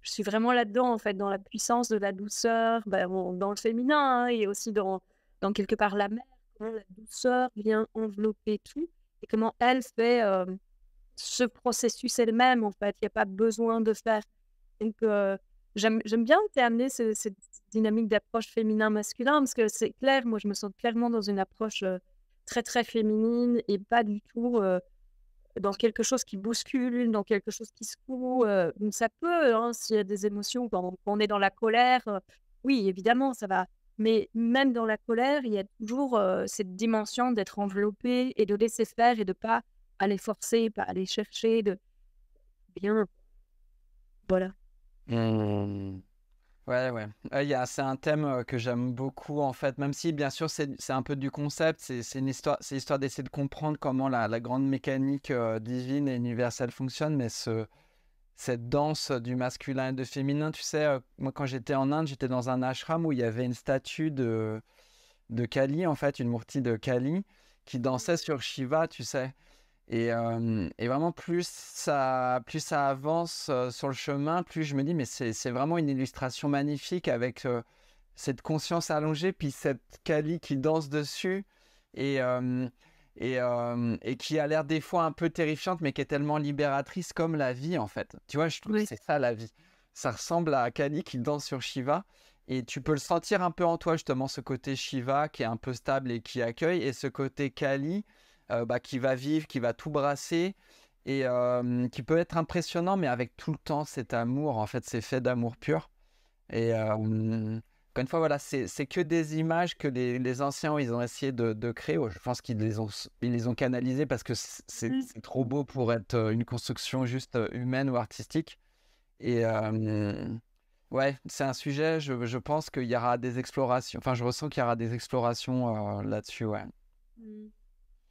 suis vraiment là-dedans, en fait, dans la puissance de la douceur, ben, dans le féminin hein, et aussi dans, dans quelque part la mère la douceur vient envelopper tout et comment elle fait euh, ce processus elle-même, en fait. Il n'y a pas besoin de faire. Donc, euh, j'aime bien que tu amené cette dynamique d'approche féminin-masculin, parce que c'est clair, moi, je me sens clairement dans une approche euh, très, très féminine et pas du tout dans quelque chose qui bouscule, dans quelque chose qui secoue. ça peut, hein, s'il y a des émotions, quand on est dans la colère, oui, évidemment, ça va mais même dans la colère, il y a toujours euh, cette dimension d'être enveloppé et de laisser faire et de pas aller forcer, pas aller chercher, de bien. Voilà. Mmh. Ouais, ouais. Ah, c'est un thème euh, que j'aime beaucoup, en fait, même si, bien sûr, c'est un peu du concept, c'est histoire, histoire d'essayer de comprendre comment la, la grande mécanique euh, divine et universelle fonctionne, mais ce, cette danse du masculin et du féminin. Tu sais, euh, moi, quand j'étais en Inde, j'étais dans un ashram où il y avait une statue de, de Kali, en fait, une murti de Kali, qui dansait sur Shiva, tu sais. Et, euh, vraiment, plus ça, plus ça avance euh, sur le chemin, plus je me dis, mais c'est vraiment une illustration magnifique avec cette conscience allongée, puis cette Kali qui danse dessus. Et euh, et, qui a l'air des fois un peu terrifiante, mais qui est tellement libératrice comme la vie, en fait. Tu vois, je trouve que c'est ça la vie. Ça ressemble à Kali qui danse sur Shiva. Et tu peux le sentir un peu en toi, justement, ce côté Shiva qui est un peu stable et qui accueille, et ce côté Kali euh, bah, qui va vivre, qui va tout brasser, et euh, qui peut être impressionnant, mais avec tout le temps cet amour, en fait, c'est fait d'amour pur. Et. Encore une fois, voilà, c'est que des images que les, anciens ils ont essayé de, créer. Je pense qu'ils les ont, ils les ont canalisées parce que mm. c'est trop beau pour être euh, une construction juste euh, humaine ou artistique. Et euh, ouais, c'est un sujet. Je, je pense qu'il y aura des explorations. Enfin, je ressens qu'il y aura des explorations là-dessus. Mm.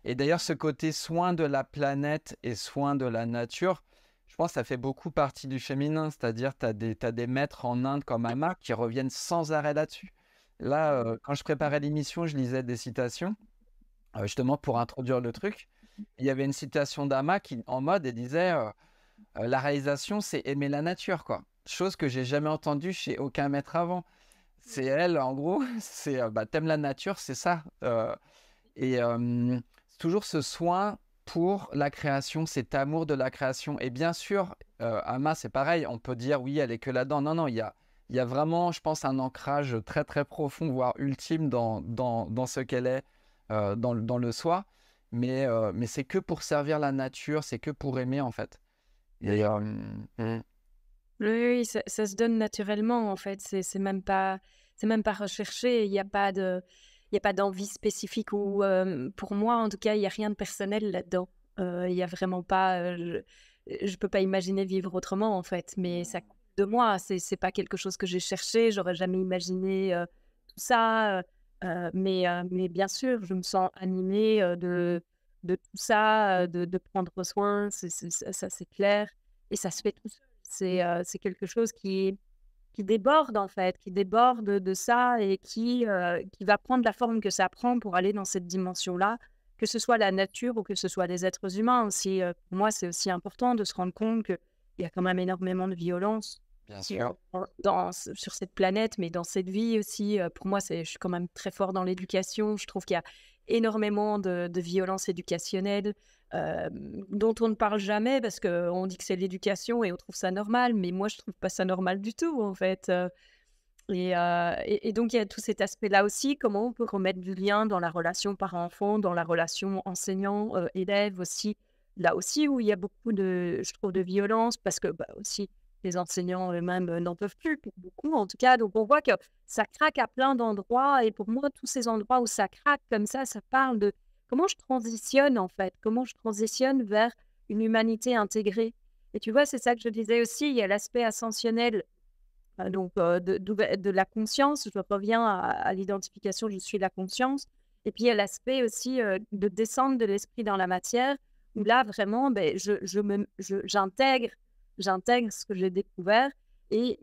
Et d'ailleurs, ce côté soin de la planète et soin de la nature, je pense que ça fait beaucoup partie du féminin, c'est-à-dire tu as, des maîtres en Inde comme Amma qui reviennent sans arrêt là-dessus. Là, euh, quand je préparais l'émission, je lisais des citations, euh, justement pour introduire le truc. Il y avait une citation d'Amma qui, en mode, elle disait euh, La réalisation, c'est aimer la nature, quoi. Chose que j'ai jamais entendue chez aucun maître avant. C'est elle, en gros, <laughs> c'est bah, T'aimes la nature, c'est ça. et toujours ce soin pour la création, cet amour de la création. Et bien sûr, euh, Ama, c'est pareil, on peut dire oui, elle est que là-dedans. Non, non, il y a, il y a vraiment, je pense, un ancrage très très profond, voire ultime dans, dans, dans ce qu'elle est, euh, dans, dans, le soi. Mais, euh, mais c'est que pour servir la nature, c'est que pour aimer en fait. Mm. Oui, oui ça, se donne naturellement en fait. C'est même pas, c'est même pas recherché. Il n'y a pas de, n'y a pas d'envie spécifique ou pour moi, en tout cas, il n'y a rien de personnel là-dedans. Il n'y a vraiment pas. je ne peux pas imaginer vivre autrement, en fait, mais ça coûte de moi. c'est n'est pas quelque chose que j'ai cherché. J'aurais jamais imaginé tout ça. mais, mais bien sûr, je me sens animée de, de tout ça, de, de prendre soin, ça, c'est clair. Et ça se fait tout seul. C'est mmh. quelque chose qui est qui déborde en fait, qui déborde de ça et qui, euh, qui va prendre la forme que ça prend pour aller dans cette dimension-là, que ce soit la nature ou que ce soit des êtres humains aussi. Euh, pour moi, c'est aussi important de se rendre compte qu'il y a quand même énormément de violence sûr. Sur, dans, sur cette planète, mais dans cette vie aussi. Euh, pour moi, je suis quand même très fort dans l'éducation. Je trouve qu'il y a, énormément de, violences éducationnelles euh, dont on ne parle jamais parce qu'on dit que c'est l'éducation et on trouve ça normal, mais moi je trouve pas ça normal du tout en fait. Euh. Euh, et, donc il y a tout cet aspect-là aussi, comment on peut remettre du lien dans la relation parent-enfant, dans la relation enseignant-élève aussi, là aussi où il y a beaucoup de, je trouve, de violence parce que bah, aussi les enseignants eux-mêmes euh, n'en peuvent plus, pour beaucoup en tout cas. Donc on voit que ça craque à plein d'endroits. Et pour moi, tous ces endroits où ça craque comme ça, ça parle de comment je transitionne en fait, comment je transitionne vers une humanité intégrée. Et tu vois, c'est ça que je disais aussi, il y a l'aspect ascensionnel euh, donc euh, de, la conscience, je reviens à, à l'identification, je suis la conscience. Et puis il y a l'aspect aussi de descendre de l'esprit dans la matière, où là vraiment, ben, je, j'intègre j'intègre ce que j'ai découvert. Et,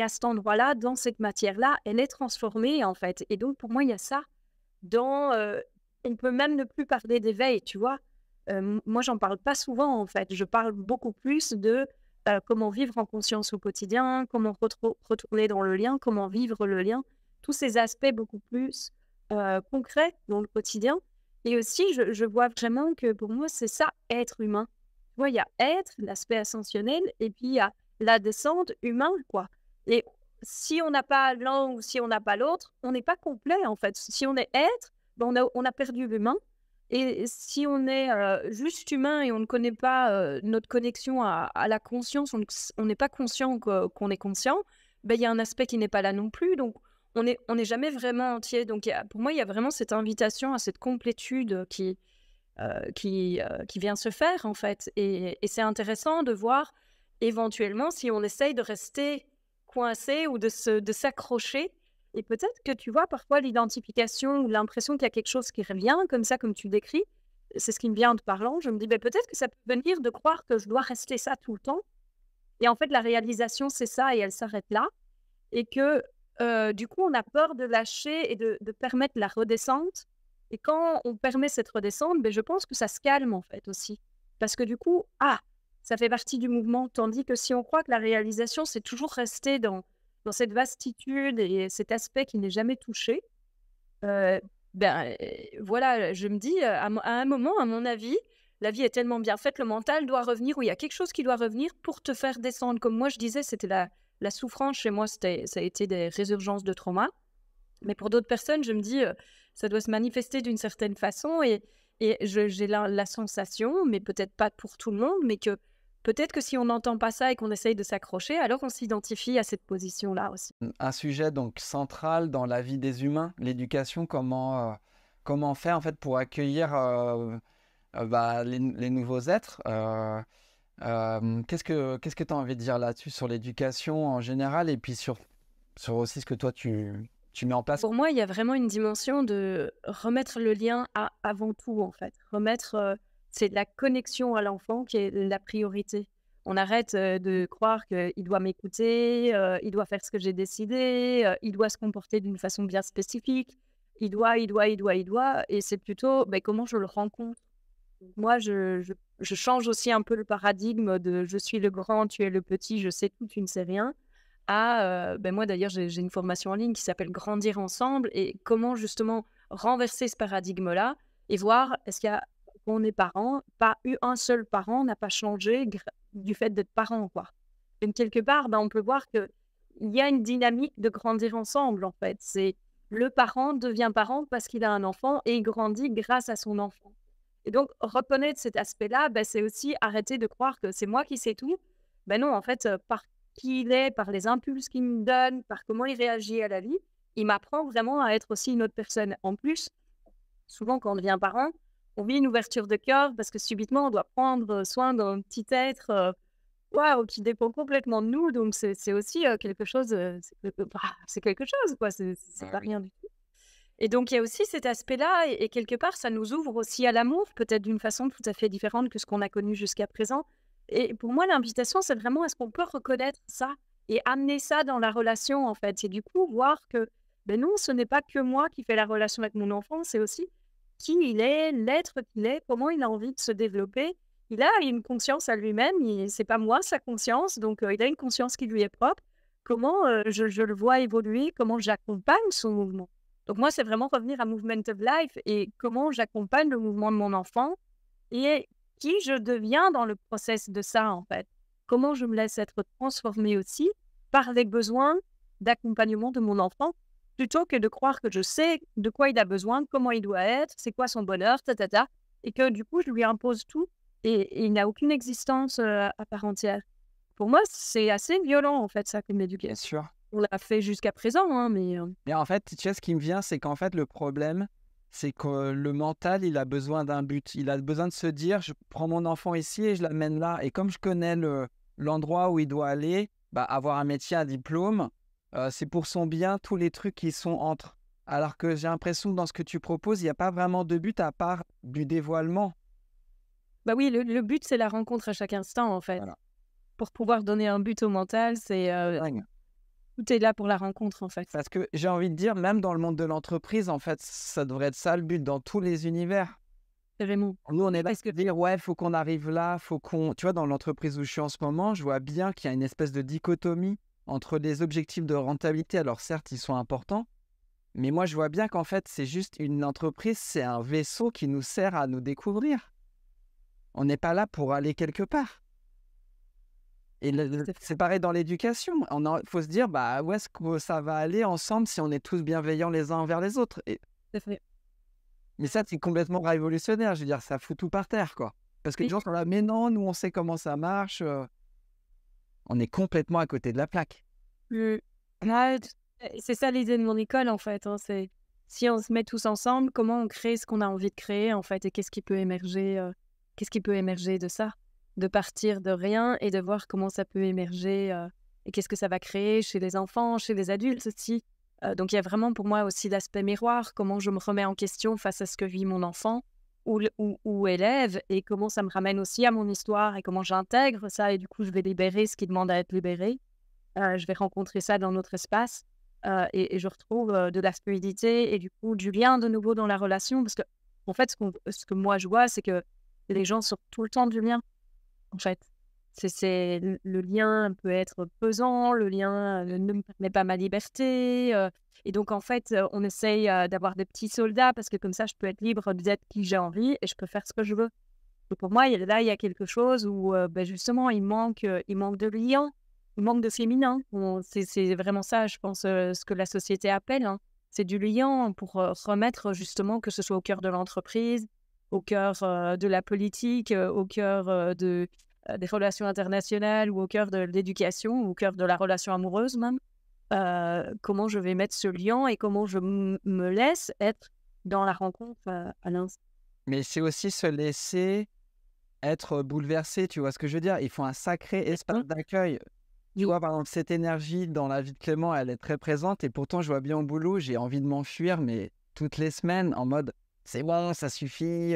à cet endroit-là, dans cette matière-là, elle est transformée, en fait. Et donc, pour moi, il y a ça dans... Euh, on peut même ne plus parler d'éveil, tu vois. Euh, moi, j'en parle pas souvent, en fait. Je parle beaucoup plus de euh, comment vivre en conscience au quotidien, comment retourner dans le lien, comment vivre le lien. Tous ces aspects beaucoup plus concrets dans le quotidien. Et aussi, je vois vraiment que pour moi, c'est ça, être humain il y a être, l'aspect ascensionnel, et puis il y a la descente humaine, quoi. Et si on n'a pas l'un ou si on n'a pas l'autre, on n'est pas complet, en fait. Si on est être, ben on, a, on a perdu l'humain. Et si on est euh, juste humain et on ne connaît pas euh, notre connexion à, la conscience, on n'est pas conscient qu'on est conscient, ben, il y a un aspect qui n'est pas là non plus. Donc, on n'est on est jamais vraiment entier. Donc, pour moi, il y a vraiment cette invitation à cette complétude qui, euh, qui, euh, qui vient se faire en fait. Et, c'est intéressant de voir éventuellement si on essaye de rester coincé ou de, s'accrocher. Et peut-être que tu vois parfois l'identification ou l'impression qu'il y a quelque chose qui revient, comme ça, comme tu décris. C'est ce qui me vient en te parlant. Je me dis, ben, peut-être que ça peut venir de croire que je dois rester ça tout le temps. Et en fait, la réalisation, c'est ça, et elle s'arrête là. Et que euh, du coup, on a peur de lâcher et de, de permettre la redescente et quand on permet cette redescente, ben, je pense que ça se calme en fait aussi. Parce que du coup, ah, ça fait partie du mouvement. Tandis que si on croit que la réalisation, c'est toujours rester dans, dans cette vastitude et cet aspect qui n'est jamais touché, euh, ben euh, voilà, je me dis, à, un moment, à mon avis, la vie est tellement bien faite, le mental doit revenir, ou il y a quelque chose qui doit revenir pour te faire descendre. Comme moi, je disais, c'était la, la souffrance chez moi, ça a été des résurgences de trauma. Mais pour d'autres personnes, je me dis, euh, ça doit se manifester d'une certaine façon et, et j'ai la, sensation, mais peut-être pas pour tout le monde, mais que peut-être que si on n'entend pas ça et qu'on essaye de s'accrocher, alors on s'identifie à cette position-là aussi. Un sujet donc central dans la vie des humains, l'éducation, comment, euh, comment faire en fait pour accueillir euh, bah, les, nouveaux êtres Qu'est-ce que tu ce que as envie de dire là-dessus sur l'éducation en général et puis sur, sur aussi ce que toi tu, tu mets en place Pour moi, il y a vraiment une dimension de remettre le lien à, avant tout, en fait. Remettre, euh, c'est de la connexion à l'enfant qui est la priorité. On arrête euh, de croire qu'il doit m'écouter, euh, il doit faire ce que j'ai décidé, il doit se comporter d'une façon bien spécifique, il doit, il doit, il doit, il doit. Et c'est plutôt ben, comment je le rencontre. Moi, je change aussi un peu le paradigme de je suis le grand, tu es le petit, je sais tout, tu ne sais rien euh, ben moi d'ailleurs j'ai une formation en ligne qui s'appelle Grandir ensemble et comment justement renverser ce paradigme-là et voir est-ce qu'il y on est parent, pas eu un seul parent n'a pas changé du fait d'être parent quoi. quelque part, ben, on peut voir que il y a une dynamique de grandir ensemble en fait. C'est le parent devient parent parce qu'il a un enfant et il grandit grâce à son enfant. Et donc reconnaître cet aspect-là, ben, c'est aussi arrêter de croire que c'est moi qui sais tout. Ben non, en fait, euh, par qui il est, par les impulses qu'il me donne, par comment il réagit à la vie. Il m'apprend vraiment à être aussi une autre personne. En plus, souvent quand on devient parent, on vit une ouverture de cœur parce que subitement, on doit prendre soin d'un petit être euh, qui dépend complètement de nous. Donc, c'est aussi euh, quelque chose, euh, bah, c'est quelque chose, quoi. C'est bah pas rien du tout. Et donc, il y a aussi cet aspect-là, et quelque part, ça nous ouvre aussi à l'amour, peut-être d'une façon tout à fait différente que ce qu'on a connu jusqu'à présent. Et pour moi, l'invitation, c'est vraiment est-ce qu'on peut reconnaître ça et amener ça dans la relation, en fait. Et du coup, voir que, ben non, ce n'est pas que moi qui fais la relation avec mon enfant, c'est aussi qui il est, l'être qu'il est, comment il a envie de se développer. Il a une conscience à lui-même, c'est pas moi sa conscience, donc euh, il a une conscience qui lui est propre. Comment euh, je, je, le vois évoluer, comment j'accompagne son mouvement. Donc moi, c'est vraiment revenir à Movement of Life et comment j'accompagne le mouvement de mon enfant et je deviens dans le process de ça, en fait. Comment je me laisse être transformée aussi par les besoins d'accompagnement de mon enfant, plutôt que de croire que je sais de quoi il a besoin, comment il doit être, c'est quoi son bonheur, ta, ta, ta, et que du coup, je lui impose tout et, il n'a aucune existence euh, à part entière. Pour moi, c'est assez violent, en fait, ça, comme éducation. Bien On l'a fait jusqu'à présent, hein, euh mais... en fait, tu sais, ce qui me vient, c'est qu'en fait, le problème, c'est que euh, le mental, il a besoin d'un but. Il a besoin de se dire, je prends mon enfant ici et je l'amène là. Et comme je connais l'endroit où il doit aller, bah, avoir un métier, un diplôme, euh, c'est pour son bien tous les trucs qui sont entre. Alors que j'ai l'impression dans ce que tu proposes, il n'y a pas vraiment de but à part du dévoilement. Bah oui, le, but, c'est la rencontre à chaque instant, en fait. Pour pouvoir donner un but au mental, c'est euh, tu est là pour la rencontre en fait. Parce que j'ai envie de dire, même dans le monde de l'entreprise, en fait, ça devrait être ça le but dans tous les univers. Vraiment. Nous, on est là pour que... dire, ouais, faut qu'on arrive là, faut qu'on. Tu vois, dans l'entreprise où je suis en ce moment, je vois bien qu'il y a une espèce de dichotomie entre les objectifs de rentabilité. Alors, certes, ils sont importants, mais moi, je vois bien qu'en fait, c'est juste une entreprise, c'est un vaisseau qui nous sert à nous découvrir. On n'est pas là pour aller quelque part. Et c'est pareil dans l'éducation. Il faut se dire, bah, où est-ce que ça va aller ensemble si on est tous bienveillants les uns envers les autres et... Mais ça, c'est complètement révolutionnaire. Je veux dire, ça fout tout par terre, quoi. Parce que les gens sont là, mais non, nous, on sait comment ça marche. On est complètement à côté de la plaque. Mmh. Ah, c'est ça l'idée de mon école, en fait. Hein, c'est si on se met tous ensemble, comment on crée ce qu'on a envie de créer, en fait, et qu'est-ce qui peut émerger, qu'est-ce qui peut émerger de ça de partir de rien et de voir comment ça peut émerger euh, et qu'est-ce que ça va créer chez les enfants, chez les adultes aussi. Euh, donc il y a vraiment pour moi aussi l'aspect miroir, comment je me remets en question face à ce que vit mon enfant ou, ou, ou élève et comment ça me ramène aussi à mon histoire et comment j'intègre ça et du coup je vais libérer ce qui demande à être libéré. Euh, je vais rencontrer ça dans notre espace et, je retrouve de la fluidité et du coup du lien de nouveau dans la relation parce que en fait ce, ce que moi je vois c'est que les gens sont tout le temps du lien en fait. C'est, le lien peut être pesant, le lien euh, ne me permet pas ma liberté. Euh, et donc, en fait, euh, on essaye d'avoir des petits soldats parce que comme ça, je peux être libre d'être qui j'ai envie et je peux faire ce que je veux. pour moi, là, il y a quelque chose où, ben, justement, il manque, il manque de lien, il manque de féminin. c'est, vraiment ça, je pense, ce que la société appelle. Hein. C'est du lien pour remettre justement que ce soit au cœur de l'entreprise, au cœur euh, de la politique, euh, au cœur euh, de, des relations internationales ou au cœur de l'éducation ou au cœur de la relation amoureuse même. comment je vais mettre ce lien et comment je me laisse être dans la rencontre à l'instant. Mais c'est aussi se laisser être bouleversé, tu vois ce que je veux dire Il faut un sacré espace d'accueil. Tu vois, par exemple, cette énergie dans la vie de Clément, elle est très présente et pourtant je vois bien au boulot, j'ai envie de m'enfuir, mais toutes les semaines en mode c'est bon, ça suffit.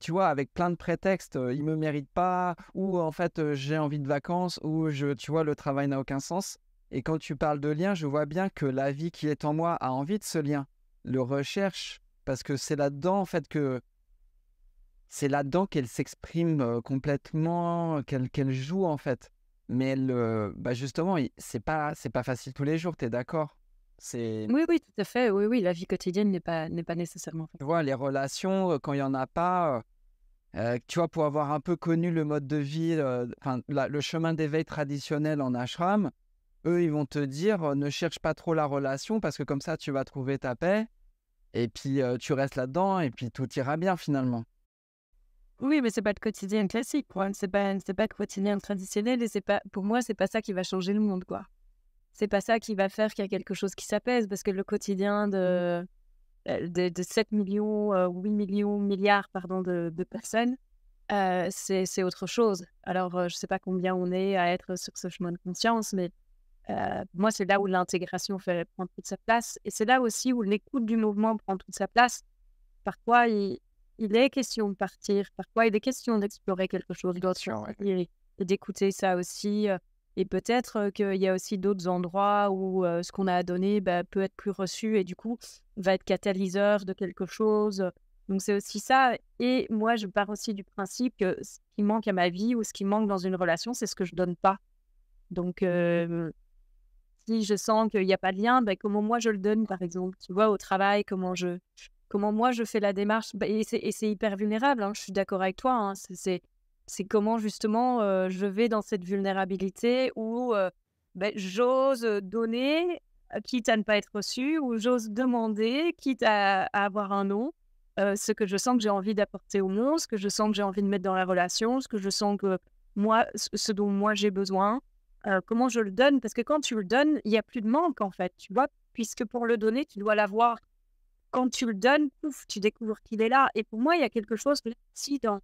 tu vois, avec plein de prétextes, il me mérite pas, ou en fait j'ai envie de vacances, ou je, tu vois, le travail n'a aucun sens. Et quand tu parles de lien, je vois bien que la vie qui est en moi a envie de ce lien, le recherche, parce que c'est là-dedans en fait que c'est là-dedans qu'elle s'exprime complètement, qu'elle joue en fait. Mais le, bah justement, c'est pas c'est pas facile tous les jours, tu es d'accord oui, oui, tout à fait. Oui, oui, la vie quotidienne n'est pas, n'est pas nécessairement. Tu vois, les relations, euh, quand il n'y en a pas, euh, euh, tu vois, pour avoir un peu connu le mode de vie, le chemin d'éveil traditionnel en ashram, eux, ils vont te dire ne cherche pas trop la relation parce que comme ça, tu vas trouver ta paix. Et puis, tu restes là-dedans et puis tout ira bien finalement. Oui, mais c'est pas le quotidien classique. Ce C'est pas, c'est le quotidien traditionnel et c'est pas, pour moi, c'est pas ça qui va changer le monde, quoi c'est pas ça qui va faire qu'il y a quelque chose qui s'apaise, parce que le quotidien mmh. euh, de, de, 7 millions, 8 euh, millions, milliards pardon, de, personnes, euh, c'est autre chose. Alors, je sais pas combien on est à être sur ce chemin de conscience, mais moi, c'est là où l'intégration fait prendre toute sa place, et c'est là aussi où l'écoute du mouvement prend toute sa place. Parfois, il, il est question de partir, parfois, il est question d'explorer quelque chose d'autre, et d'écouter ça aussi et peut-être qu'il y a aussi d'autres endroits où ce qu'on a à donner bah, peut être plus reçu et du coup va être catalyseur de quelque chose. Donc c'est aussi ça. Et moi, je pars aussi du principe que ce qui manque à ma vie ou ce qui manque dans une relation, c'est ce que je donne pas. Donc mmh si je sens qu'il n'y a pas de lien, bah, comment moi je le donne, par exemple, tu vois, au travail, comment je comment moi je fais la démarche. Bah, et c'est hyper vulnérable, hein, je suis d'accord avec toi. Hein, c'est c'est comment justement euh, je vais dans cette vulnérabilité où euh, ben, j'ose donner, euh, quitte à ne pas être reçu, ou j'ose demander, quitte à, avoir un nom, ce que je sens que j'ai envie d'apporter au monde, ce que je sens que j'ai envie de mettre dans la relation, ce que je sens que moi, ce dont moi j'ai besoin, comment je le donne. Parce que quand tu le donnes, il n'y a plus de manque en fait, tu vois, puisque pour le donner, tu dois l'avoir quand tu le donnes, pouf, tu découvres qu'il est là. Et pour moi, il y a quelque chose aussi dans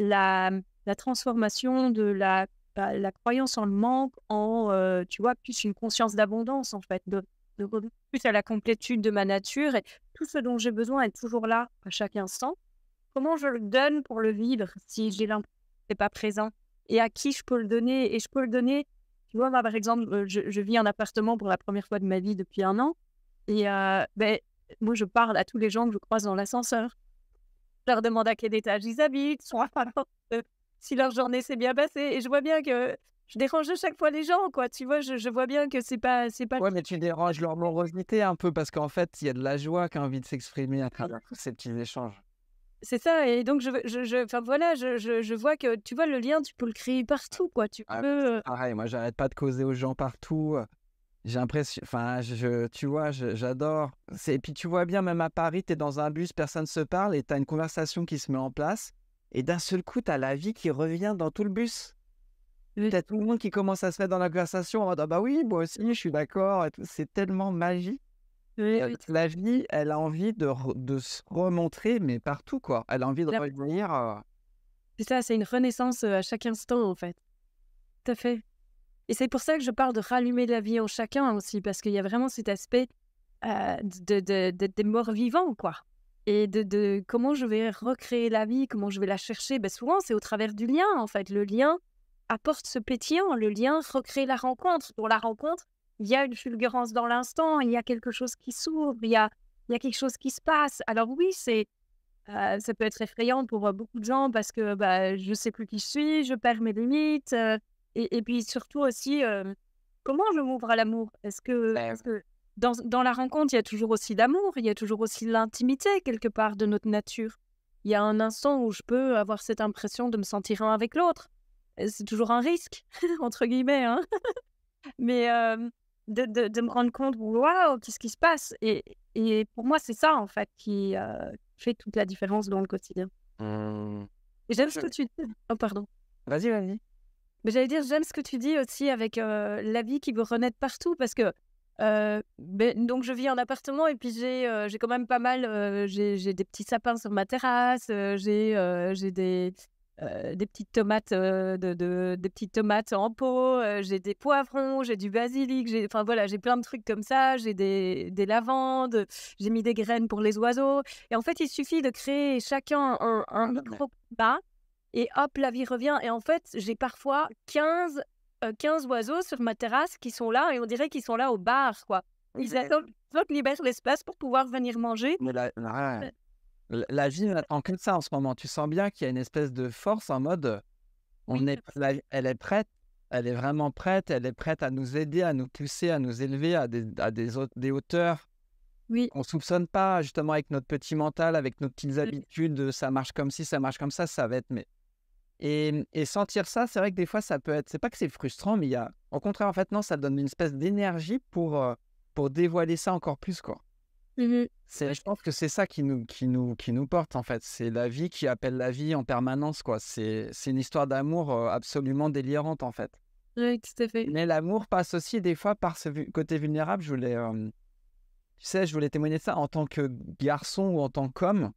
la la transformation de la, bah, la croyance en le manque en, euh, tu vois, plus une conscience d'abondance, en fait, de, plus à la complétude de ma nature. Et tout ce dont j'ai besoin est toujours là à chaque instant. Comment je le donne pour le vivre si j'ai l'impression que pas présent Et à qui je peux le donner Et je peux le donner, tu vois, par exemple, euh, je, je, vis un appartement pour la première fois de ma vie depuis un an. Et euh, ben, moi, je parle à tous les gens que je croise dans l'ascenseur. Je leur demande à quel étage ils habitent, sont <laughs> si leur journée s'est bien passée. Et je vois bien que je dérange chaque fois les gens, quoi. Tu vois, je, vois bien que c'est pas, c'est pas. Ouais, mais tu déranges leur morosité un peu parce qu'en fait, il y a de la joie qui a envie de s'exprimer à travers ces petits échanges. C'est ça, et donc je, je, enfin voilà, je, je, vois que tu vois le lien, tu peux le créer partout, quoi. Tu ah, peux. Pareil, moi j'arrête pas de causer aux gens partout. J'ai l'impression, enfin, je, tu vois, j'adore. Et puis tu vois bien, même à Paris, tu es dans un bus, personne ne se parle et tu as une conversation qui se met en place. Et d'un seul coup, tu as la vie qui revient dans tout le bus. Tu as tout le monde qui commence à se mettre dans la conversation en disant «Ah bah oui, moi aussi, je suis d'accord. C'est tellement magique. Euh, la vie, elle a envie de, se remontrer, mais partout, quoi. Elle a envie de revenir. Euh. C'est ça, c'est une renaissance euh, à chaque instant, en fait. Tout à fait. Et c'est pour ça que je parle de rallumer la vie en chacun aussi, parce qu'il y a vraiment cet aspect de, des morts vivants, quoi et de, comment je vais recréer la vie, comment je vais la chercher. Ben, souvent, c'est au travers du lien, en fait. Le lien apporte ce pétillant, le lien recrée la rencontre. Dans la rencontre, il y a une fulgurance dans l'instant, il y a quelque chose qui s'ouvre, il y a, quelque chose qui se passe. Alors oui, c'est euh, ça peut être effrayant pour euh, beaucoup de gens parce que bah, je ne sais plus qui je suis, je perds mes limites. Euh, et, puis surtout aussi, comment je m'ouvre à l'amour Est-ce que, ben dans, la rencontre, il y a toujours aussi l'amour, il y a toujours aussi l'intimité quelque part de notre nature. Il y a un instant où je peux avoir cette impression de me sentir un avec l'autre. C'est toujours un risque, <laughs> entre guillemets. Hein <laughs> Mais de, de, me rendre compte, waouh, qu'est-ce qui se passe et, et, pour moi, c'est ça, en fait, qui euh, fait toute la différence dans le quotidien. Mmh. J'aime ce que tu dis. Oh, pardon. Vas-y, vas-y. Mais j'allais dire, j'aime ce que tu dis aussi avec la vie qui veut renaître partout, parce que ben, donc je vis en appartement et puis j'ai j'ai quand même pas mal, j'ai des petits sapins sur ma terrasse, j'ai j'ai des, petites tomates de, de, petites tomates en pot, j'ai des poivrons, j'ai du basilic, j'ai enfin voilà j'ai plein de trucs comme ça, j'ai des, lavandes, j'ai mis des graines pour les oiseaux et en fait il suffit de créer chacun un, un bas et hop la vie revient et en fait j'ai parfois 15 15 euh, oiseaux sur ma terrasse qui sont là et on dirait qu'ils sont là au bar, quoi. Ils attendent l'espace pour pouvoir venir manger. la, la, vie en ça en ce moment. Tu sens bien qu'il y a une espèce de force en mode on est, elle est prête, elle est vraiment prête, elle est prête à nous aider, à nous pousser, à nous élever à des, des, hauteurs. Oui. On ne soupçonne pas, justement, avec notre petit mental, avec nos petites mmh. habitudes, ça marche comme ci, ça marche comme ça, ça va être Mmh, et, sentir ça, c'est vrai que des fois, ça peut être. C'est pas que c'est frustrant, mais il y a. Au contraire, en fait, non, ça donne une espèce d'énergie pour, pour dévoiler ça encore plus, quoi. Mmh je pense que c'est ça qui nous, qui, nous, qui nous porte, en fait. C'est la vie qui appelle la vie en permanence, quoi. C'est, c'est une histoire d'amour absolument délirante, en fait. Oui, tout à fait. Mais l'amour passe aussi, des fois, par ce côté vulnérable. Je voulais. tu sais, je voulais témoigner de ça en tant que garçon ou en tant qu'homme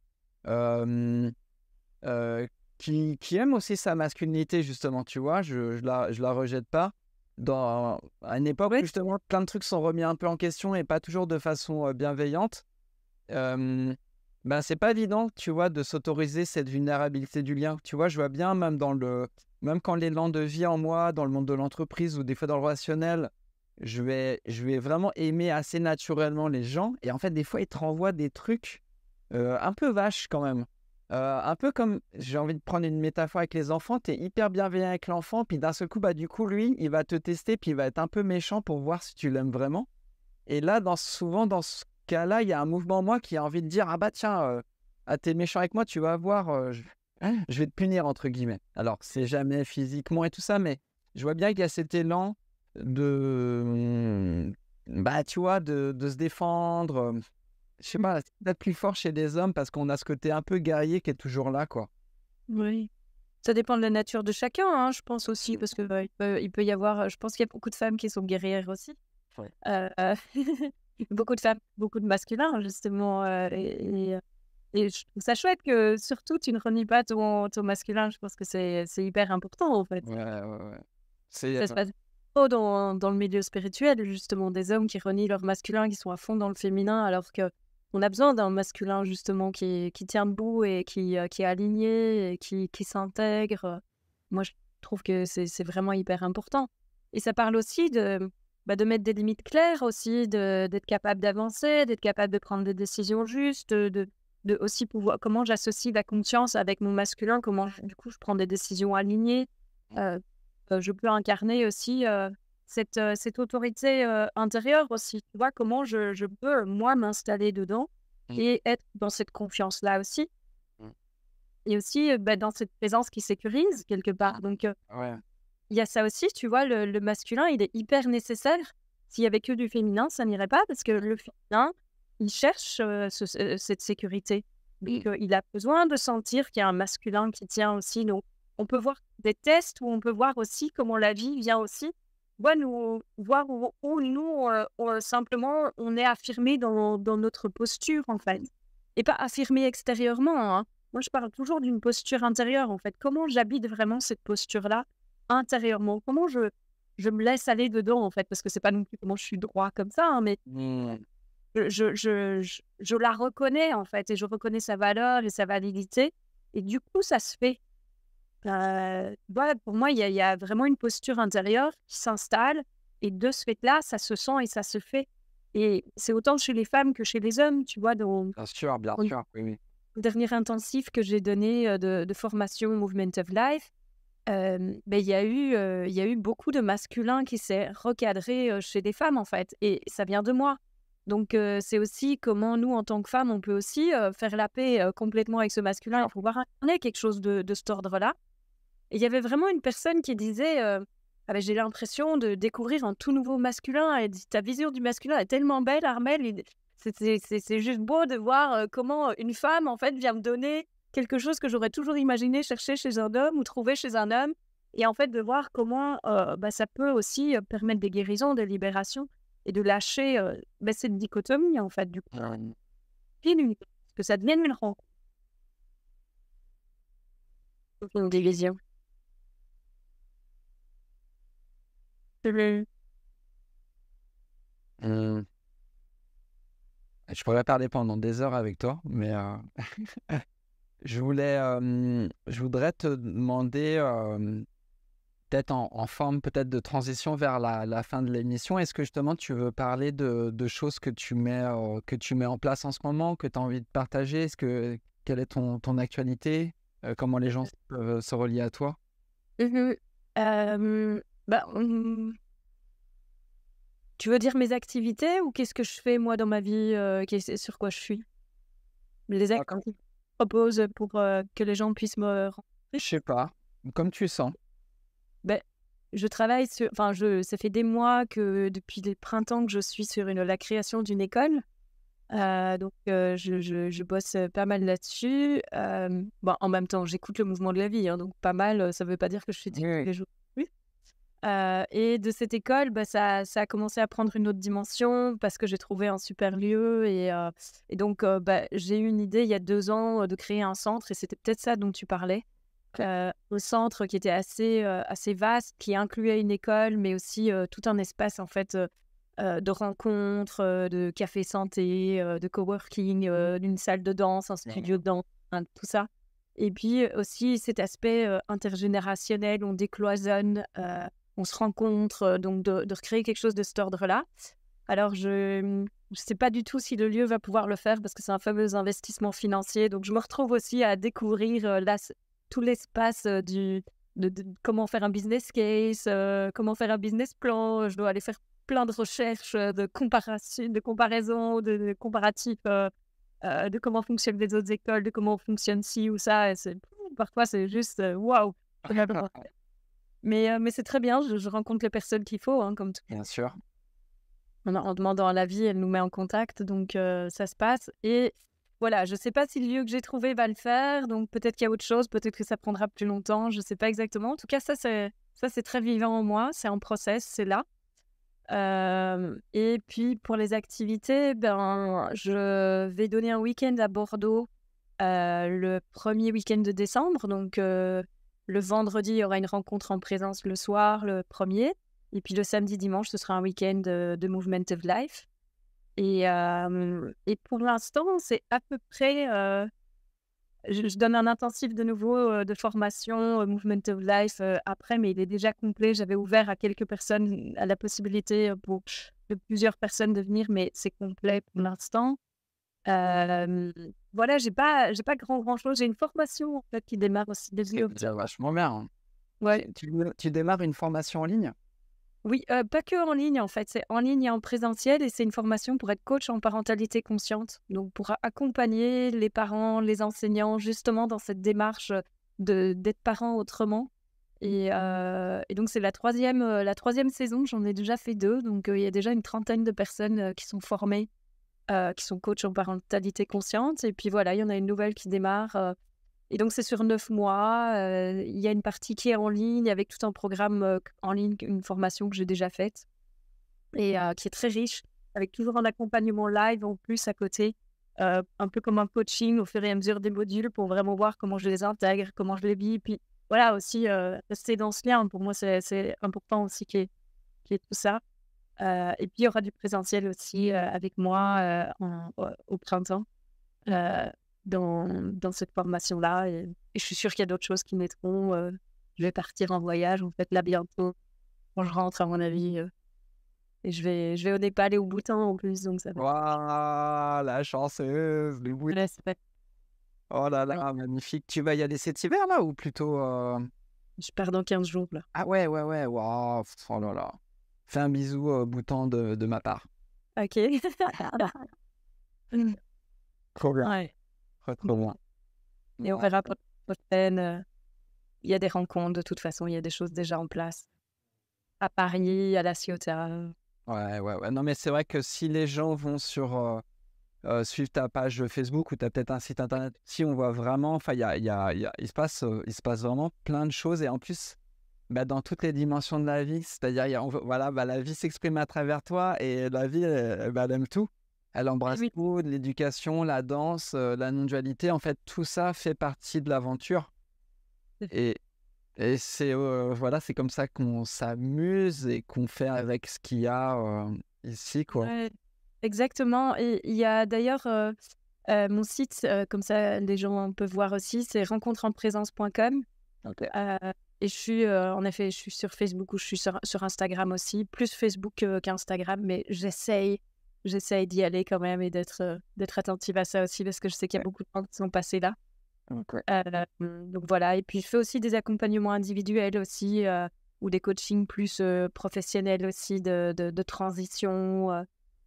qui, aime aussi sa masculinité, justement, tu vois, je, je, la, je la rejette pas. Dans, à une époque où justement plein de trucs sont remis un peu en question et pas toujours de façon euh, bienveillante, euh, ben c'est pas évident, tu vois, de s'autoriser cette vulnérabilité du lien. Tu vois, je vois bien même dans le, même quand l'élan de vie en moi, dans le monde de l'entreprise ou des fois dans le relationnel, je vais, je vais vraiment aimer assez naturellement les gens. Et en fait, des fois, ils te renvoient des trucs euh, un peu vaches quand même. Euh, un peu comme, j'ai envie de prendre une métaphore avec les enfants, tu es hyper bienveillant avec l'enfant, puis d'un seul coup, bah, du coup, lui, il va te tester, puis il va être un peu méchant pour voir si tu l'aimes vraiment. Et là, dans, souvent, dans ce cas-là, il y a un mouvement, moi, qui a envie de dire, ah bah tiens, euh, ah, t'es méchant avec moi, tu vas voir, euh, <laughs> je... vais te punir, entre guillemets. Alors, c'est jamais physiquement et tout ça, mais je vois bien qu'il y a cet élan de, bah, tu vois, de se défendre euh, je sais pas, c'est peut-être plus fort chez les hommes parce qu'on a ce côté un peu guerrier qui est toujours là, quoi. Oui. Ça dépend de la nature de chacun, hein, je pense aussi, parce que il, peut, y avoir, euh, je pense qu'il y a beaucoup de femmes qui sont guerrières aussi. Euh, euh, <laughs> beaucoup de femmes, beaucoup de masculins, justement. et, et, je trouve ça chouette que, surtout, tu ne renies pas ton, ton masculin. Je pense que c'est, c'est hyper important, en fait. Ça se passe trop dans, dans, le milieu spirituel, justement, des hommes qui renient leur masculin, qui sont à fond dans le féminin, alors que on a besoin d'un masculin justement qui, tient debout et qui, euh, est aligné, qui, s'intègre. Moi, je trouve que c'est vraiment hyper important. Et ça parle aussi de, bah, mettre des limites claires aussi, d'être capable d'avancer, d'être capable de prendre des décisions justes, de, aussi pouvoir, comment j'associe la conscience avec mon masculin, comment du coup je prends des décisions alignées. Euh, euh, je peux incarner aussi cette, euh, cette autorité euh, intérieure aussi. Tu vois, comment je, peux, moi, m'installer dedans mmh. et être dans cette confiance-là aussi. Mmh. Et aussi euh, bah, dans cette présence qui sécurise quelque part. Donc, il y a ça aussi, tu vois, le, masculin, il est hyper nécessaire. S'il y avait que du féminin, ça n'irait pas parce que le féminin, il cherche cette sécurité. Mmh. il a besoin de sentir qu'il y a un masculin qui tient aussi. Donc, on peut voir des tests où on peut voir aussi comment la vie vient aussi voit nous voir où, nous euh, euh, simplement on est affirmé dans, notre posture en fait et pas affirmé extérieurement hein. moi je parle toujours d'une posture intérieure en fait comment j'habite vraiment cette posture là intérieurement comment je je me laisse aller dedans en fait parce que c'est pas non plus comment je suis droit comme ça hein, mais mmh. je, je, la reconnais en fait et je reconnais sa valeur et sa validité et du coup ça se fait pour moi, il y, a vraiment une posture intérieure qui s'installe et de ce fait-là, ça se sent et ça se fait. Et c'est autant chez les femmes que chez les hommes, tu vois. Dans, bien sûr, bien sûr, oui, Le dernier intensif que j'ai donné de, formation Movement of Life, ben, il y, a eu, il y a eu beaucoup de masculin qui s'est recadré chez des femmes, en fait. Et ça vient de moi. Donc, c'est aussi comment nous, en tant que femmes, on peut aussi faire la paix complètement avec ce masculin et pouvoir incarner quelque chose de, de cet ordre-là il y avait vraiment une personne qui disait euh, ah ben, J'ai l'impression de découvrir un tout nouveau masculin. ta vision du masculin est tellement belle, Armel. C'est juste beau de voir euh, comment euh, une femme, en fait, vient me donner quelque chose que j'aurais toujours imaginé chercher chez un homme ou trouver chez un homme. Et en fait, de voir comment bah, ça peut aussi permettre des guérisons, des libérations et de lâcher bah, cette dichotomie, en fait, du coup. Ah que ça devienne une rencontre. Une division. Mmh. Je pourrais parler pendant des heures avec toi, mais euh, <laughs> je voulais, euh, je voudrais te demander, peut-être en, forme peut-être de transition vers la, fin de l'émission, est-ce que justement tu veux parler de, choses que tu mets, euh, que tu mets en place en ce moment, que tu as envie de partager quelle est ton, actualité Comment les gens peuvent se relier à toi mmh bah, mmh. Tu veux dire mes activités ou qu'est-ce que je fais moi dans ma vie, euh, sur quoi je suis Les ah, activités que je propose pour euh, que les gens puissent me rencontrer Je sais pas, comme tu sens. Bah, je travaille Enfin, je... ça fait des mois que depuis le printemps que je suis sur une... la création d'une école. Euh, donc, je, bosse pas mal là-dessus. en même temps, j'écoute le mouvement de la vie, hein, donc pas mal, ça ne veut pas dire que je suis jours. Euh, et de cette école, bah, ça, a commencé à prendre une autre dimension parce que j'ai trouvé un super lieu. Et, euh, donc, euh, bah, j'ai eu une idée il y a deux ans de créer un centre, et c'était peut-être ça dont tu parlais. un centre qui était assez, assez vaste, qui incluait une école, mais aussi tout un espace en fait de rencontres, de café santé, de coworking, mmh d'une salle de danse, un studio de danse, tout ça. Et puis aussi cet aspect intergénérationnel, on décloisonne on se rencontre, euh, donc de, recréer quelque chose de cet ordre-là. Alors, je ne hum, sais pas du tout si le lieu va pouvoir le faire parce que c'est un fameux investissement financier. Donc, je me retrouve aussi à découvrir euh, tout l'espace euh, du, de, comment faire un business case, comment faire un business plan. Je dois aller faire plein de recherches, de de comparaisons, de, comparatifs, de comment fonctionnent les autres écoles, de comment fonctionne ci ou ça. Et parfois, c'est juste waouh! Wow. <laughs> Mais, euh, mais c'est très bien, je, rencontre les personnes qu'il faut, hein, comme tout. Bien sûr. En, en demandant vie elle nous met en contact, donc euh, ça se passe. Et voilà, je ne sais pas si le lieu que j'ai trouvé va le faire, donc peut-être qu'il y a autre chose, peut-être que ça prendra plus longtemps, je ne sais pas exactement. En tout cas, ça c'est, ça, c'est très vivant en moi, c'est en process, c'est là. Euh, et puis pour les activités, ben, je vais donner un week-end à Bordeaux le premier week-end de décembre, donc le vendredi, il y aura une rencontre en présence le soir, le 1er. Et puis le samedi, dimanche, ce sera un week-end de, Movement of Life. Euh, et, pour l'instant, c'est à peu près. Euh, je, donne un intensif de nouveau euh, de formation Movement of Life après, mais il est déjà complet. J'avais ouvert à quelques personnes la possibilité pour plusieurs personnes de venir, mais c'est complet pour l'instant voilà, j'ai pas, j'ai pas grand grand chose. J'ai une formation en fait qui démarre aussi début Vachement bien. Hein. Ouais. Tu, démarres une formation en ligne Oui, euh, pas que en ligne en fait. C'est en ligne et en présentiel et c'est une formation pour être coach en parentalité consciente. Donc pour accompagner les parents, les enseignants justement dans cette démarche de d'être parent autrement. Euh, et, donc c'est la troisième, euh, la troisième saison. J'en ai déjà fait deux. Donc il y a déjà une trentaine de personnes qui sont formées euh, qui sont coachs en parentalité consciente. Et puis voilà, il y en a une nouvelle qui démarre. Euh, et donc, c'est sur neuf mois. Euh, il y a une partie qui est en ligne avec tout un programme en ligne, une formation que j'ai déjà faite et qui est très riche, avec toujours un accompagnement live en plus à côté, un peu comme un coaching au fur et à mesure des modules pour vraiment voir comment je les intègre, comment je les vis. Et puis voilà, aussi, rester dans ce lien, pour moi, c'est important aussi qui y ait est tout ça. Euh, et puis, il y aura du présentiel aussi euh, avec moi euh, au printemps dans, dans, cette formation-là. Et, je suis sûre qu'il y a d'autres choses qui mettront. je vais partir en voyage, en fait, là bientôt, quand je rentre, à mon avis. et je vais, je vais au Népal et au Bhoutan en plus. Donc ça la chanceuse, le Bhoutan. Oh là là, magnifique. Tu vas y aller cet hiver là ou plutôt. Je pars dans 15 jours Ah ouais, ouais, ouais. Waouh, oh là là fais un bisou au bouton de, ma part. Ok. <laughs> Trop bien. Trop bien. Et on verra pour prochaine. Euh, il y a des rencontres, de toute façon, il y a des choses déjà en place. À Paris, à la Ciotat. Ouais, ouais, ouais. Non, mais c'est vrai que si les gens vont sur. Euh, euh, suivre ta page Facebook ou tu as peut-être un site internet. Si on voit vraiment, enfin, il y a, il y a, il se passe, il se passe vraiment plein de choses et en plus, bah, dans toutes les dimensions de la vie. C'est-à-dire, voilà, bah, la vie s'exprime à travers toi et la vie, elle, bah, aime tout. Elle embrasse tout, l'éducation, la danse, euh, la non-dualité. En fait, tout ça fait partie de l'aventure. Et, c'est euh, voilà, c'est comme ça qu'on s'amuse et qu'on fait avec ce qu'il y a euh, ici, quoi. exactement. Et il y a d'ailleurs mon site, comme ça les gens peuvent voir aussi, c'est rencontresenpresence.com. Okay. Et je suis, euh, en effet, je suis sur Facebook ou je suis sur, Instagram aussi, plus Facebook euh, qu'Instagram, mais j'essaye, j'essaye d'y aller quand même et euh, d'être, attentive à ça aussi parce que je sais qu'il y a beaucoup de temps qui sont passés là. donc voilà. Et puis je fais aussi des accompagnements individuels aussi ou des coachings plus professionnels aussi de, de, de transition.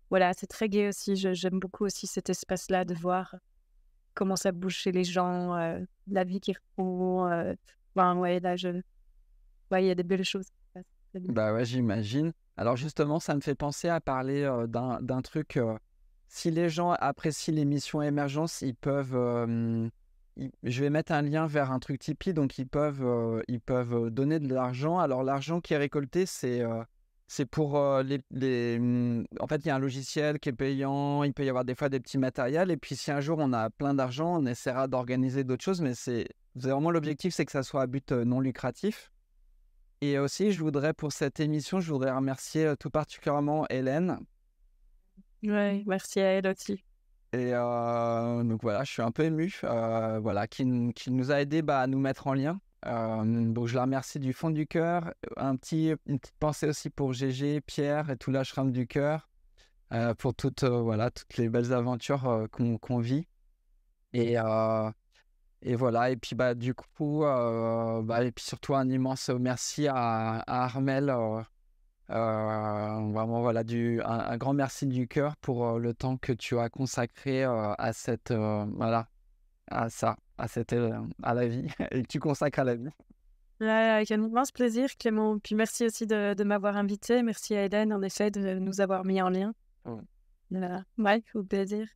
voilà, c'est très gai aussi. j'aime beaucoup aussi cet espace-là de voir comment ça bouge chez les gens, la vie qu'ils font Enfin, là, je... Ouais, il y a des belles choses qui passent. Bah ouais, j'imagine. Alors justement, ça me fait penser à parler euh, d'un truc. Euh, si les gens apprécient l'émission Émergence, ils peuvent. Euh, je vais mettre un lien vers un truc Tipeee, donc ils peuvent, ils peuvent donner de l'argent. Alors l'argent qui est récolté, c'est c'est pour les, mmh, En fait, il y a un logiciel qui est payant, il peut y avoir des fois des petits matériels, et puis si un jour on a plein d'argent, on essaiera d'organiser d'autres choses, mais c'est vraiment l'objectif, c'est que ça soit à but non lucratif. Et aussi, je voudrais pour cette émission, je voudrais remercier tout particulièrement Hélène. Oui, merci à elle aussi. Et donc voilà, je suis un peu ému, voilà, qui, nous a aidé bah, à nous mettre en lien donc je la remercie du fond du cœur. Un petit, une petite pensée aussi pour Gégé, Pierre et tout l'ashram du cœur, euh, pour toutes, euh, voilà, toutes les belles aventures euh, qu'on vit. Et, et voilà, et puis bah, du coup, bah, et puis surtout un immense merci à, Armel. vraiment voilà du un, un grand merci du cœur pour le temps que tu as consacré à cette voilà à ça, à, cette, euh, à la vie, <laughs> et que tu consacres à la vie. avec un immense plaisir, Clément. Puis merci aussi de, m'avoir invité. Merci à Hélène, en effet, de nous avoir mis en lien. Mike, Voilà. au plaisir.